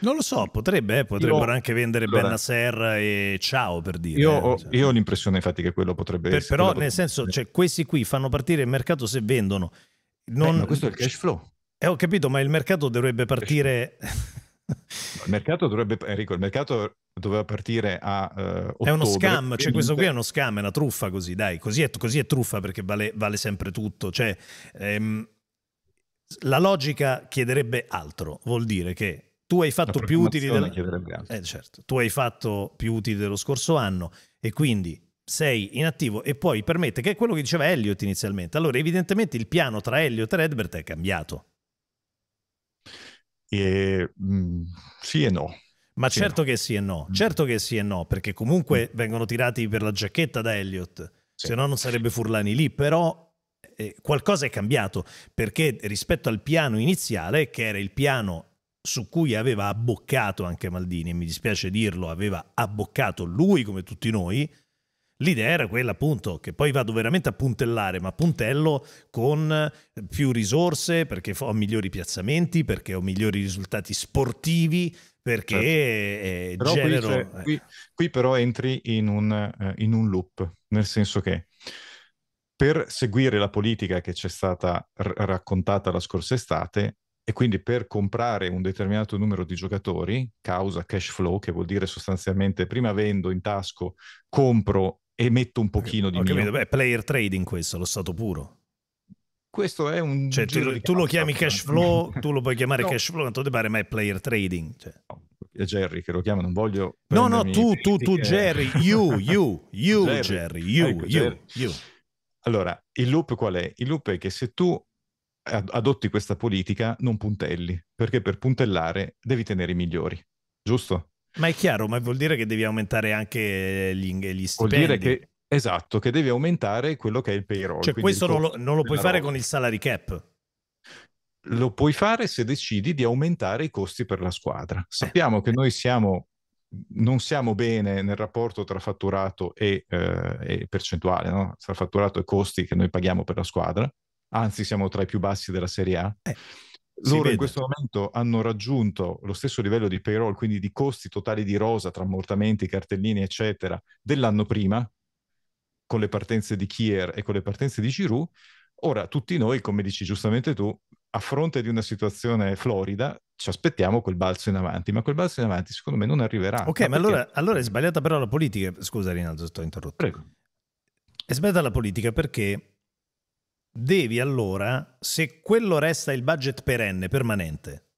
Non lo so, potrebbe, eh, potrebbero io, anche vendere allora, Benasser e Ciao per dire. Io eh, ho, cioè. io ho l'impressione infatti che quello potrebbe per, essere. Però nel potrebbe... senso, cioè, questi qui fanno partire il mercato se vendono. Eh, non... Eh, ma questo è il cash flow. Eh, ho capito, ma il mercato dovrebbe partire... Il mercato dovrebbe, Enrico, il mercato doveva partire a uh, eh, ottobre, È uno scam, cioè questo qui è uno scam, è una truffa così, dai, così è, così è truffa perché vale, vale sempre tutto. Cioè, ehm, la logica chiederebbe altro, vuol dire che tu hai fatto più utili del... eh, certo. tu hai fatto più utili dello scorso anno e quindi sei inattivo e poi permette che è quello che diceva Elliot inizialmente. Allora, evidentemente il piano tra Elliot e Redbert è cambiato. E, mh, mm, sì e no. Ma sì certo no. che sì e no, mm. certo che sì e no, perché comunque mm. vengono tirati per la giacchetta da Elliot, sì. se no non sarebbe Furlani lì, però eh, qualcosa è cambiato, perché rispetto al piano iniziale, che era il piano su cui aveva abboccato anche Maldini, e mi dispiace dirlo, aveva abboccato lui come tutti noi, L'idea era quella appunto che poi vado veramente a puntellare, ma puntello con più risorse perché ho migliori piazzamenti, perché ho migliori risultati sportivi, perché certo. Eh, però genero... Qui, qui, qui, però entri in un, eh, in un loop, nel senso che per seguire la politica che ci è stata r- raccontata la scorsa estate e quindi per comprare un determinato numero di giocatori, causa cash flow, che vuol dire sostanzialmente prima vendo in tasco, compro e metto un pochino okay, di okay, mio. beh, player trading questo, lo stato puro. Questo è un. Cioè, tu, tu lo chiami cash flow, tu lo puoi chiamare no. cash flow, non ti pare, ma è player trading. Cioè. No, è Jerry che lo chiama, non voglio. No, no, tu, tu, tu, Jerry, you, you, you, Jerry, Jerry you, ecco, you, Jerry. you. Allora, il loop qual è? Il loop è che se tu adotti questa politica non puntelli, perché per puntellare devi tenere i migliori, giusto? Ma è chiaro, ma vuol dire che devi aumentare anche gli, gli stipendi. Vuol dire che, esatto, che devi aumentare quello che è il payroll. Cioè questo non lo, non lo puoi fare roba. con il salary cap. Lo puoi fare se decidi di aumentare i costi per la squadra. Sappiamo eh. che noi siamo non siamo bene nel rapporto tra fatturato e, eh, e percentuale, no? tra fatturato e costi che noi paghiamo per la squadra, anzi siamo tra i più bassi della Serie A. Eh, Loro in questo momento hanno raggiunto lo stesso livello di payroll, quindi di costi totali di rosa, tra ammortamenti, cartellini, eccetera, dell'anno prima, con le partenze di Kier e con le partenze di Giroud. Ora, tutti noi, come dici giustamente tu, a fronte di una situazione florida, ci aspettiamo quel balzo in avanti, ma quel balzo in avanti secondo me non arriverà. Ok, ma, ma allora, allora, è sbagliata però la politica. Scusa Rinaldo, sto interrotto. Prego. È sbagliata la politica perché devi allora, se quello resta il budget perenne, permanente,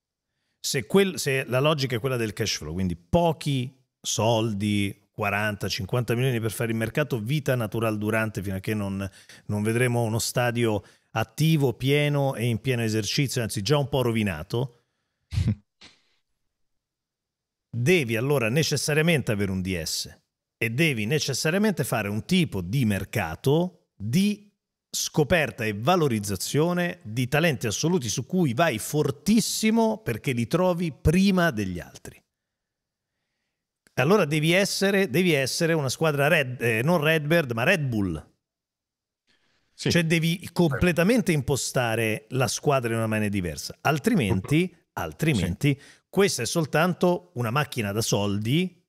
se, quel, se la logica è quella del cash flow, quindi pochi soldi, 40-50 milioni per fare il mercato, vita natural durante fino a che non, non vedremo uno stadio attivo, pieno e in pieno esercizio, anzi già un po' rovinato, devi allora necessariamente avere un DS e devi necessariamente fare un tipo di mercato di scoperta e valorizzazione di talenti assoluti su cui vai fortissimo perché li trovi prima degli altri. Allora devi essere, devi essere una squadra red, eh, non Redbird, ma Red Bull sì. Cioè devi completamente impostare la squadra in una maniera diversa, altrimenti, altrimenti sì. questa è soltanto una macchina da soldi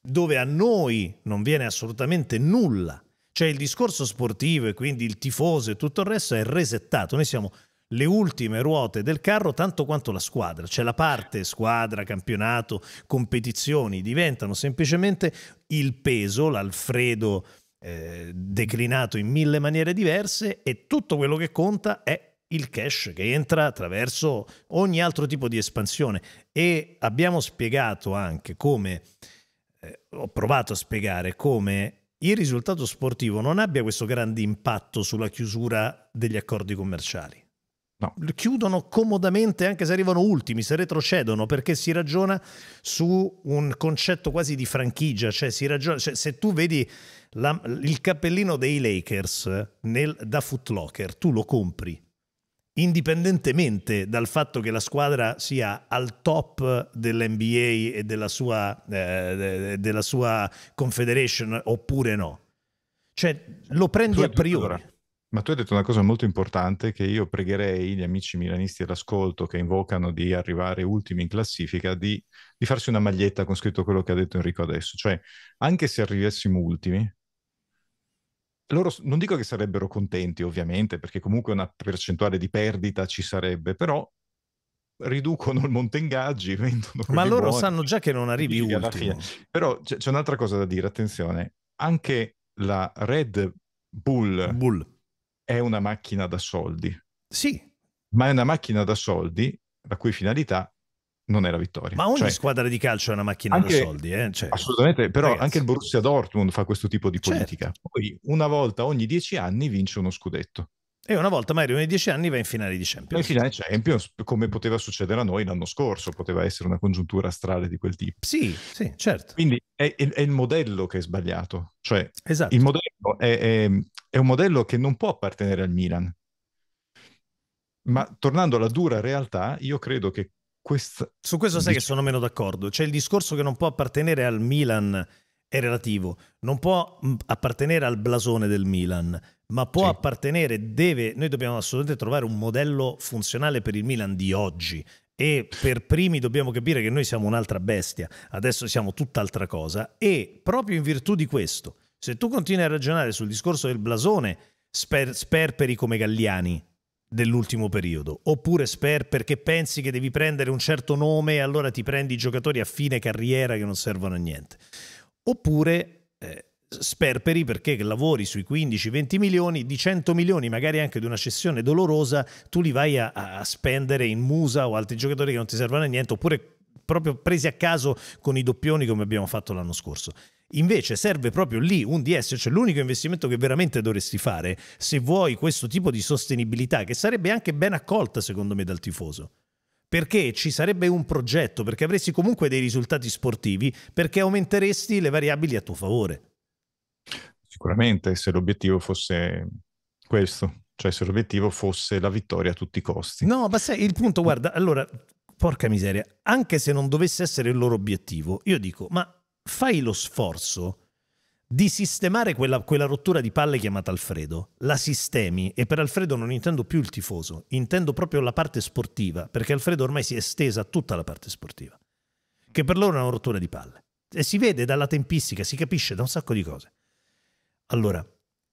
dove a noi non viene assolutamente nulla. Cioè il discorso sportivo e quindi il tifoso e tutto il resto è resettato. Noi siamo le ultime ruote del carro tanto quanto la squadra. Cioè la parte squadra, campionato, competizioni diventano semplicemente il peso, l'Alfredo eh, declinato in mille maniere diverse e tutto quello che conta è il cash che entra attraverso ogni altro tipo di espansione e abbiamo spiegato anche come eh, ho provato a spiegare come il risultato sportivo non abbia questo grande impatto sulla chiusura degli accordi commerciali No, chiudono comodamente anche se arrivano ultimi, se retrocedono, perché si ragiona su un concetto quasi di franchigia, cioè, ragiona, cioè se tu vedi la, il cappellino dei Lakers nel, da Footlocker, tu lo compri, indipendentemente dal fatto che la squadra sia al top dell'NBA e della sua, eh, della sua confederation oppure no. Cioè lo prendi a priori. Ma tu hai detto una cosa molto importante che io pregherei gli amici milanisti all'ascolto che invocano di arrivare ultimi in classifica di, di, farsi una maglietta con scritto quello che ha detto Enrico adesso. Cioè, anche se arrivassimo ultimi, loro non dico che sarebbero contenti ovviamente, perché comunque una percentuale di perdita ci sarebbe, però riducono il monte ingaggi, vendono... Ma loro buoni, sanno già che non arrivi ultimo. Però c'è, c'è un'altra cosa da dire, attenzione, anche la Red Bull. Bull è una macchina da soldi. Sì. Ma è una macchina da soldi la cui finalità non è la vittoria. Ma ogni cioè, squadra di calcio è una macchina anche, da soldi. Eh? Cioè, assolutamente, però ragazzi. anche il Borussia Dortmund fa questo tipo di certo. politica. Certo. Poi una volta ogni dieci anni vince uno scudetto. E una volta magari ogni dieci anni va in finale di Champions. In finale Champions, come poteva succedere a noi l'anno scorso, poteva essere una congiuntura astrale di quel tipo. Sì, sì, certo. Quindi è, è, è il modello che è sbagliato. Cioè, esatto. il modello è, è è un modello che non può appartenere al Milan. Ma tornando alla dura realtà, io credo che questa... Su questo sai dic- che sono meno d'accordo. C'è il discorso che non può appartenere al Milan è relativo, non può mm, appartenere al blasone del Milan, ma può sì. appartenere, deve, noi dobbiamo assolutamente trovare un modello funzionale per il Milan di oggi e per primi dobbiamo capire che noi siamo un'altra bestia, adesso siamo tutt'altra cosa e proprio in virtù di questo se tu continui a ragionare sul discorso del blasone, sper- sperperi come Galliani dell'ultimo periodo, oppure sper perché pensi che devi prendere un certo nome e allora ti prendi i giocatori a fine carriera che non servono a niente, oppure eh, sperperi perché lavori sui 15-20 milioni, di 100 milioni magari anche di una cessione dolorosa, tu li vai a, a spendere in Musa o altri giocatori che non ti servono a niente, oppure proprio presi a caso con i doppioni come abbiamo fatto l'anno scorso. Invece serve proprio lì un DS, cioè l'unico investimento che veramente dovresti fare se vuoi questo tipo di sostenibilità, che sarebbe anche ben accolta secondo me dal tifoso perché ci sarebbe un progetto, perché avresti comunque dei risultati sportivi, perché aumenteresti le variabili a tuo favore. Sicuramente, se l'obiettivo fosse questo, cioè se l'obiettivo fosse la vittoria a tutti i costi. No, ma sai, il punto, guarda, allora, porca miseria, anche se non dovesse essere il loro obiettivo, io dico, ma fai lo sforzo di sistemare quella, quella, rottura di palle chiamata Alfredo. La sistemi e per Alfredo non intendo più il tifoso, intendo proprio la parte sportiva, perché Alfredo ormai si è estesa a tutta la parte sportiva, che per loro è una rottura di palle. E si vede dalla tempistica, si capisce da un sacco di cose. Allora,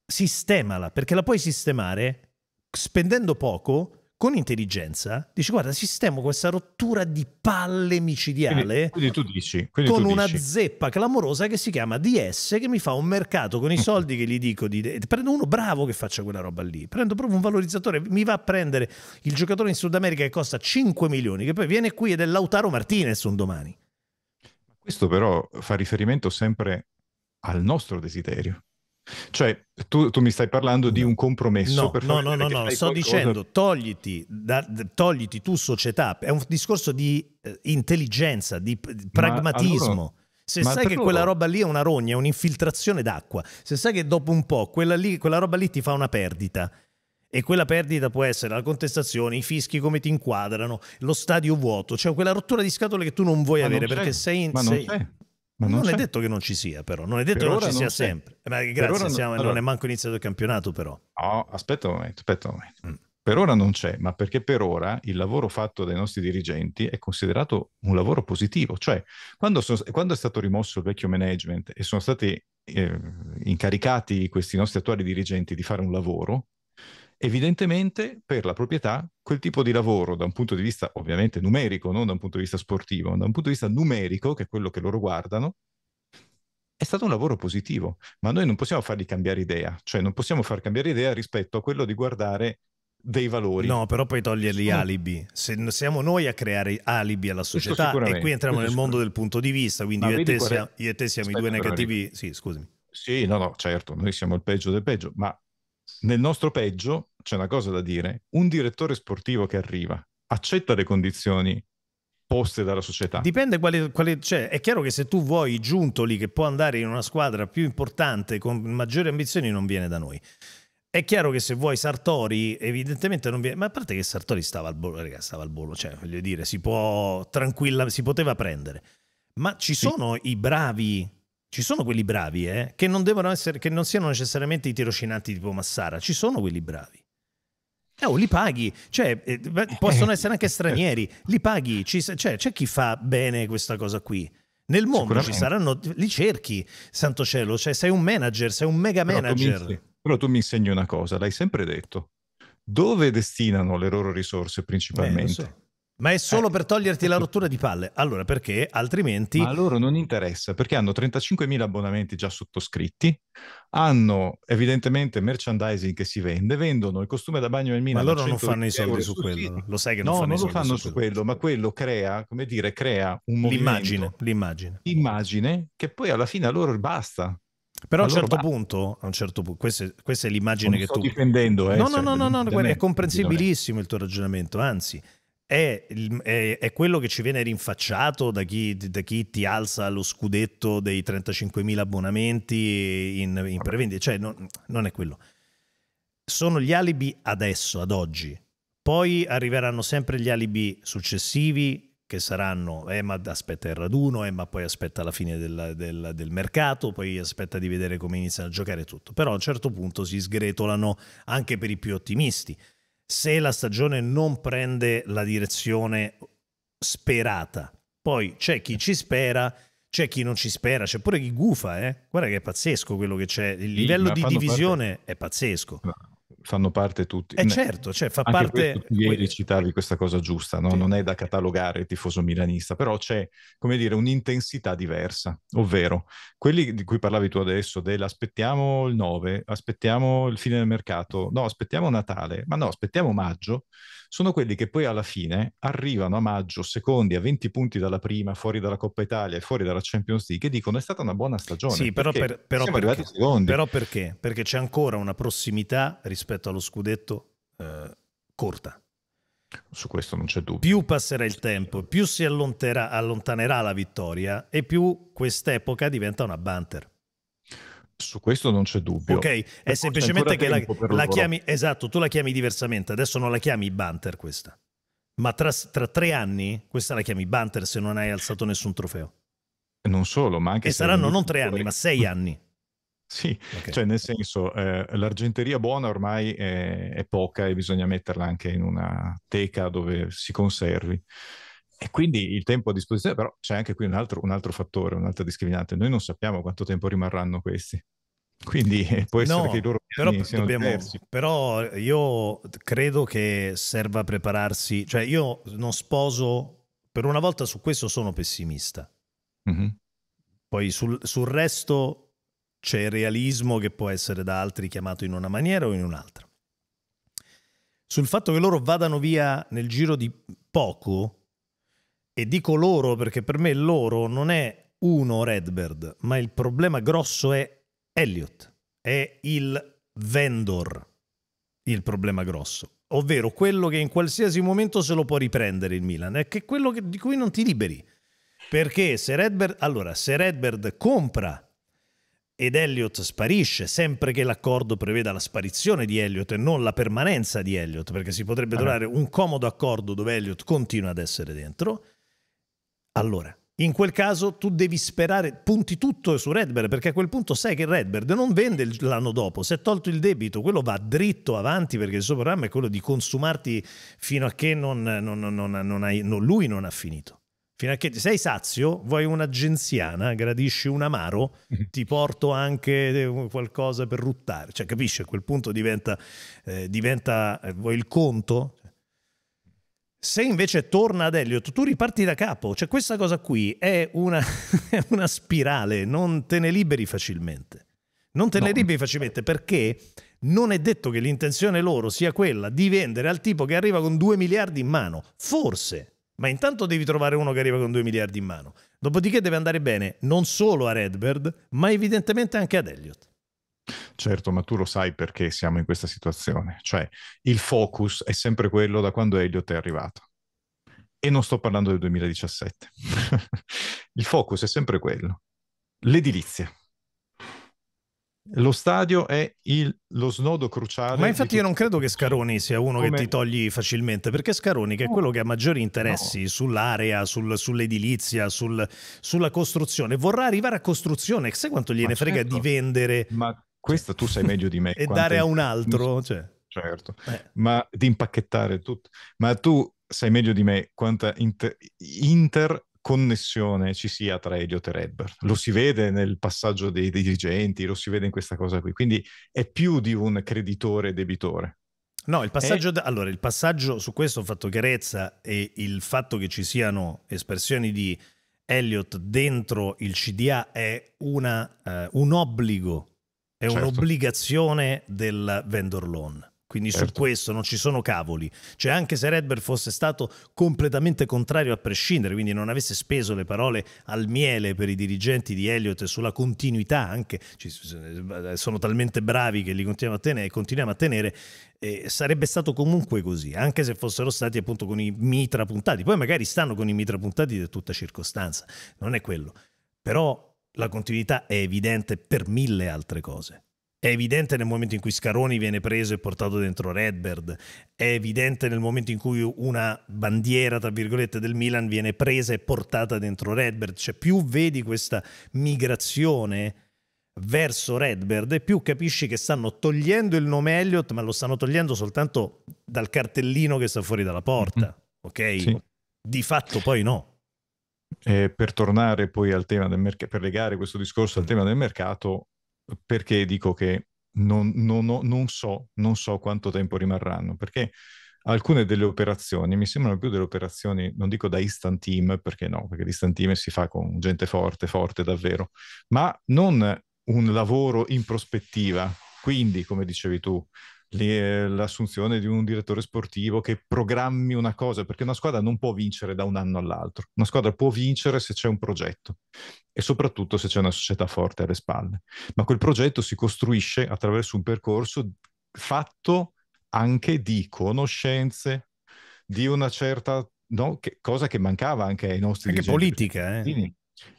sistemala, perché la puoi sistemare spendendo poco con intelligenza dici guarda sistemo questa rottura di palle micidiale quindi, quindi tu dici, quindi con tu una dici. zeppa clamorosa che si chiama DS che mi fa un mercato con i mm. soldi che gli dico di, prendo uno bravo che faccia quella roba lì prendo proprio un valorizzatore mi va a prendere il giocatore in Sud America che costa 5 milioni che poi viene qui ed è Lautaro Martinez un domani questo però fa riferimento sempre al nostro desiderio cioè, tu, tu, mi stai parlando di un compromesso. No, per no, no, no, no, sto qualcosa... dicendo togliti, da, togliti tu società, è un discorso di eh, intelligenza, di, di pragmatismo. Allora, se sai che loro... quella roba lì è una rogna, è un'infiltrazione d'acqua, se sai che dopo un po' quella, lì, quella roba lì ti fa una perdita, e quella perdita può essere la contestazione, i fischi come ti inquadrano, lo stadio vuoto, cioè quella rottura di scatole che tu non vuoi ma avere non perché sei in... Ma sei... non c'è. Ma non, non è detto che non ci sia, però. Non è detto per che non ci non sia c'è. sempre. Ma grazie, siamo, allora... non è manco iniziato il campionato, però. No, aspetta un momento, aspetta un momento. Mm. Per ora non c'è, ma perché per ora il lavoro fatto dai nostri dirigenti è considerato un lavoro positivo. Cioè, quando, sono, quando è stato rimosso il vecchio management e sono stati eh, incaricati questi nostri attuali dirigenti di fare un lavoro, evidentemente per la proprietà quel tipo di lavoro da un punto di vista ovviamente numerico, non da un punto di vista sportivo, ma da un punto di vista numerico, che è quello che loro guardano, è stato un lavoro positivo, ma noi non possiamo fargli cambiare idea, cioè non possiamo far cambiare idea rispetto a quello di guardare dei valori. No, però poi togliergli no. alibi. Se siamo noi a creare alibi alla società e qui entriamo nel mondo del punto di vista, quindi io e, te, qual... io e, te siamo Aspetta, i due negativi. sì, scusami. Sì, no, no, certo, noi siamo il peggio del peggio, ma nel nostro peggio, c'è una cosa da dire, un direttore sportivo che arriva accetta le condizioni poste dalla società. Dipende quale, quale cioè, è chiaro che se tu vuoi Giuntoli che può andare in una squadra più importante con maggiori ambizioni non viene da noi. È chiaro che se vuoi Sartori, evidentemente non viene. Ma a parte che Sartori stava al bolo, raga, stava al volo, cioè voglio dire, si può tranquilla, si poteva prendere. Ma ci sì. sono i bravi ci sono quelli bravi, eh, che, non devono essere, che non siano necessariamente i tirocinanti tipo Massara, ci sono quelli bravi. oh, li paghi, cioè, eh, eh, possono essere anche stranieri, li paghi, ci, cioè, c'è chi fa bene questa cosa qui. Nel mondo ci saranno, li cerchi, santo cielo, cioè sei un manager, sei un mega però manager. Tu mi, però tu mi insegni una cosa, l'hai sempre detto. Dove destinano le loro risorse eh, principalmente? Eh, ma è solo eh. per toglierti la rottura di palle. Allora, perché altrimenti... Ma a loro non interessa, perché hanno 35.000 abbonamenti già sottoscritti, hanno evidentemente merchandising che si vende, vendono il costume da bagno del Milan. Ma loro non fanno i soldi su quello, su lo sai che non no, fanno non i soldi. No, non lo fanno su quello. quello, ma quello crea, come dire, crea un movimento. L'immagine, l'immagine. che poi alla fine a loro basta. Però a, un certo punto, a un certo punto, questa, è, questa è l'immagine non che sto tu... difendendo, eh, No, no, no, no, no guarda, è comprensibilissimo eh. il tuo ragionamento, anzi è, è, è, quello che ci viene rinfacciato da chi, da chi, ti alza lo scudetto dei 35.000 abbonamenti in, in prevendita, cioè non, non, è quello. Sono gli alibi adesso, ad oggi. Poi arriveranno sempre gli alibi successivi che saranno, eh ma aspetta il raduno, eh ma poi aspetta la fine della, della, del mercato, poi aspetta di vedere come iniziano a giocare tutto. Però a un certo punto si sgretolano anche per i più ottimisti se la stagione non prende la direzione sperata. Poi c'è chi ci spera, c'è chi non ci spera, c'è pure chi gufa, eh? Guarda che è pazzesco quello che c'è, il livello sì, di divisione parte... è pazzesco. No fanno parte tutti. Eh certo, cioè fa Anche parte... Questo, ieri citavi questa cosa giusta, no? sì. non è da catalogare il tifoso milanista, però c'è, come dire, un'intensità diversa, ovvero quelli di cui parlavi tu adesso, dell'aspettiamo il 9, aspettiamo il fine del mercato, no, aspettiamo Natale, ma no, aspettiamo maggio, sono quelli che poi alla fine arrivano a maggio secondi a 20 punti dalla prima, fuori dalla Coppa Italia e fuori dalla Champions League e dicono è stata una buona stagione. Sì, però, per, però, perché? però perché? Perché c'è ancora una prossimità rispetto rispetto allo scudetto eh, corta. Su questo non c'è dubbio. Più passerà il tempo, più si allontanerà la vittoria e più quest'epoca diventa una banter. Su questo non c'è dubbio. Ok, è per semplicemente che la, la chiami, esatto, tu la chiami diversamente, adesso non la chiami banter questa, ma tra, tra, tre anni questa la chiami banter se non hai alzato nessun trofeo. Non solo, ma anche... E saranno non tre anni, ma sei anni. Sì, okay. cioè nel senso eh, l'argenteria buona ormai è, è, poca e bisogna metterla anche in una teca dove si conservi. E quindi il tempo a disposizione, però c'è anche qui un altro, un altro fattore, un'altra discriminante. Noi non sappiamo quanto tempo rimarranno questi. Quindi eh, può essere no, che i loro però, siano dobbiamo, diversi. Però io credo che serva a prepararsi, cioè io non sposo, per una volta su questo sono pessimista. Mm -hmm. Poi sul, sul resto c'è il realismo che può essere da altri chiamato in una maniera o in un'altra. Sul fatto che loro vadano via nel giro di poco, e dico loro perché per me loro non è uno Redbird, ma il problema grosso è Elliot, è il vendor il problema grosso, ovvero quello che in qualsiasi momento se lo può riprendere il Milan, è che quello che, di cui non ti liberi. Perché se Redbird, allora, se Redbird compra ed Elliot sparisce, sempre che l'accordo preveda la sparizione di Elliot e non la permanenza di Elliot, perché si potrebbe ah. trovare un comodo accordo dove Elliot continua ad essere dentro. Allora, in quel caso tu devi sperare, punti tutto su Red Bird, perché a quel punto sai che Red Bird non vende l'anno dopo, si è tolto il debito, quello va dritto avanti perché il suo programma è quello di consumarti fino a che non, non, non, hai, lui non ha finito fino a che sei sazio, vuoi una genziana, gradisci un amaro, ti porto anche eh, qualcosa per ruttare. Cioè, capisci? A quel punto diventa, eh, diventa eh, vuoi il conto? Se invece torna ad Elliot, tu riparti da capo. Cioè, questa cosa qui è una, una spirale, non te ne liberi facilmente. Non te no. ne liberi facilmente perché non è detto che l'intenzione loro sia quella di vendere al tipo che arriva con 2 miliardi in mano. Forse, ma intanto devi trovare uno che arriva con 2 miliardi in mano. Dopodiché deve andare bene non solo a Redbird, ma evidentemente anche ad Elliott. Certo, ma tu lo sai perché siamo in questa situazione. Cioè, il focus è sempre quello da quando Elliott è arrivato. E non sto parlando del 2017. il focus è sempre quello. L'edilizia lo stadio è il, lo snodo cruciale. Ma infatti io non credo che Scaroni sia uno come... che ti togli facilmente, perché Scaroni, che è quello che ha maggiori interessi no. sull'area, sul, sull'edilizia, sul, sulla costruzione, vorrà arrivare a costruzione. Sai quanto gliene Ma frega certo. di vendere? Ma questo tu sai meglio di me. e dare a un altro? Cioè... Certo, eh. ma di impacchettare tutto. Ma tu sai meglio di me quanta Inter, Inter connessione ci sia tra Elliot e Redber. Lo si vede nel passaggio dei, dei dirigenti, lo si vede in questa cosa qui. Quindi è più di un creditore debitore. No, il passaggio, da, allora, il passaggio su questo ho fatto chiarezza e il fatto che ci siano espressioni di Elliot dentro il CDA è una, eh, un obbligo, è certo. un'obbligazione del vendor loan. Quindi certo. su questo non ci sono cavoli. Cioè anche se Redbird fosse stato completamente contrario a prescindere, quindi non avesse speso le parole al miele per i dirigenti di Elliott sulla continuità anche, eh, sono talmente bravi che li continuiamo a tenere, continuiamo a tenere eh, sarebbe stato comunque così, anche se fossero stati appunto con i mitra puntati. Poi magari stanno con i mitra puntati di tutta circostanza, non è quello. Però la continuità è evidente per mille altre cose. È evidente nel momento in cui Scaroni viene preso e portato dentro Redbird, è evidente nel momento in cui una bandiera, tra virgolette, del Milan viene presa e portata dentro Redbird. Cioè più vedi questa migrazione verso Redbird e più capisci che stanno togliendo il nome Elliot, ma lo stanno togliendo soltanto dal cartellino che sta fuori dalla porta, mm-hmm. ok? Sì. Di fatto poi no. E per tornare poi al tema del mercato, per legare questo discorso al tema del mercato, perché dico che non, non, non, so, non, so, quanto tempo rimarranno, perché alcune delle operazioni mi sembrano più delle operazioni, non dico da instant team, perché no, perché l'instant team si fa con gente forte, forte davvero, ma non un lavoro in prospettiva. Quindi, come dicevi tu, l'assunzione di un direttore sportivo che programmi una cosa, perché una squadra non può vincere da un anno all'altro, una squadra può vincere se c'è un progetto e soprattutto se c'è una società forte alle spalle, ma quel progetto si costruisce attraverso un percorso fatto anche di conoscenze, di una certa no, che, cosa che mancava anche ai nostri anche politica, eh.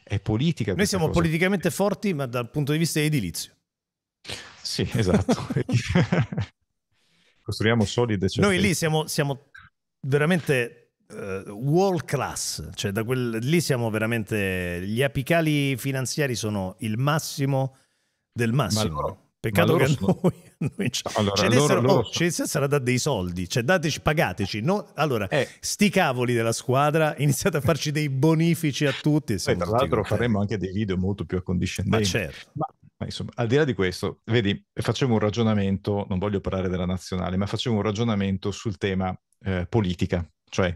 È politica. Noi siamo cosa. politicamente forti, ma dal punto di vista edilizio. Sì, esatto. Costruiamo solide. Certezze. Noi lì siamo, siamo veramente uh, world class, cioè da quel, lì siamo veramente, gli apicali finanziari sono il massimo del massimo. Ma Peccato che sono... noi, noi ci, allora, ci loro, loro oh, ci sarà da dei soldi, cioè dateci, pagateci. No, allora, eh. sti cavoli della squadra, iniziate a farci dei bonifici a tutti. Beh, tra l'altro faremo anche dei video molto più accondiscendenti. Ma certo. Ma ma insomma, al di là di questo, vedi, facevo un ragionamento, non voglio parlare della nazionale, ma facevo un ragionamento sul tema eh, politica, cioè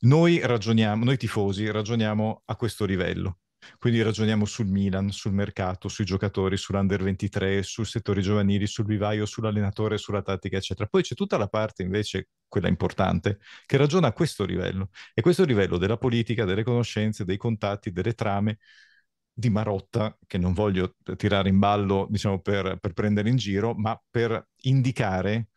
noi ragioniamo, noi tifosi ragioniamo a questo livello, quindi ragioniamo sul Milan, sul mercato, sui giocatori, sull'under 23, sul settore giovanili, sul vivaio, sull'allenatore, sulla tattica, eccetera. Poi c'è tutta la parte invece, quella importante, che ragiona a questo livello. E questo livello della politica, delle conoscenze, dei contatti, delle trame, di Marotta, che non voglio tirare in ballo diciamo, per, per prendere in giro, ma per indicare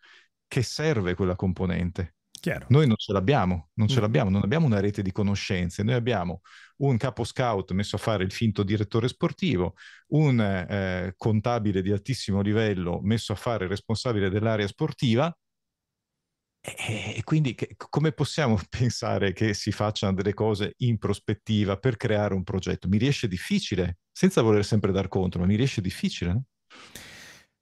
che serve quella componente. Chiaro. Noi non ce l'abbiamo, non ce mm. l'abbiamo, non abbiamo una rete di conoscenze, noi abbiamo un capo scout messo a fare il finto direttore sportivo, un eh, contabile di altissimo livello messo a fare il responsabile dell'area sportiva e, quindi che, come possiamo pensare che si facciano delle cose in prospettiva per creare un progetto? Mi riesce difficile, senza voler sempre dar conto, ma mi riesce difficile.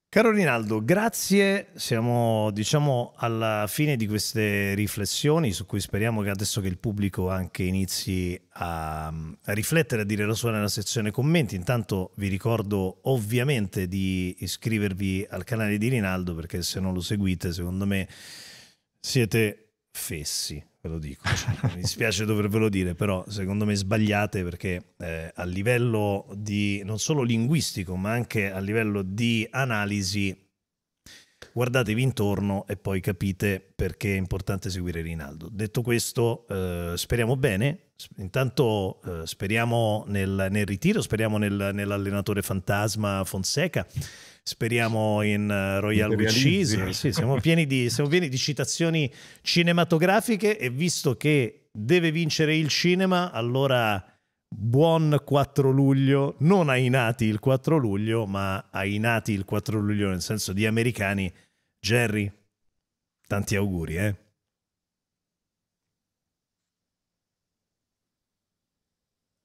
Caro Rinaldo, grazie. Siamo diciamo alla fine di queste riflessioni su cui speriamo che adesso che il pubblico anche inizi a, mm, a riflettere, a dire la sua nella sezione commenti. Intanto vi ricordo ovviamente di iscrivervi al canale di Rinaldo perché se non lo seguite, secondo me siete fessi, ve lo dico. Cioè, mi dispiace dovervelo dire, però secondo me sbagliate perché eh, a livello di non solo linguistico, ma anche a livello di analisi guardatevi intorno e poi capite perché è importante seguire Rinaldo. Detto questo, eh, speriamo bene. Intanto eh, speriamo nel, nel, ritiro, speriamo nel, nell'allenatore fantasma Fonseca speriamo in eh, Royal Witches. Sì, siamo, siamo pieni di citazioni cinematografiche e visto che deve vincere il cinema, allora buon 4 luglio, non ai nati il 4 luglio, ma ai nati il 4 luglio nel senso di americani. Jerry, tanti auguri, eh.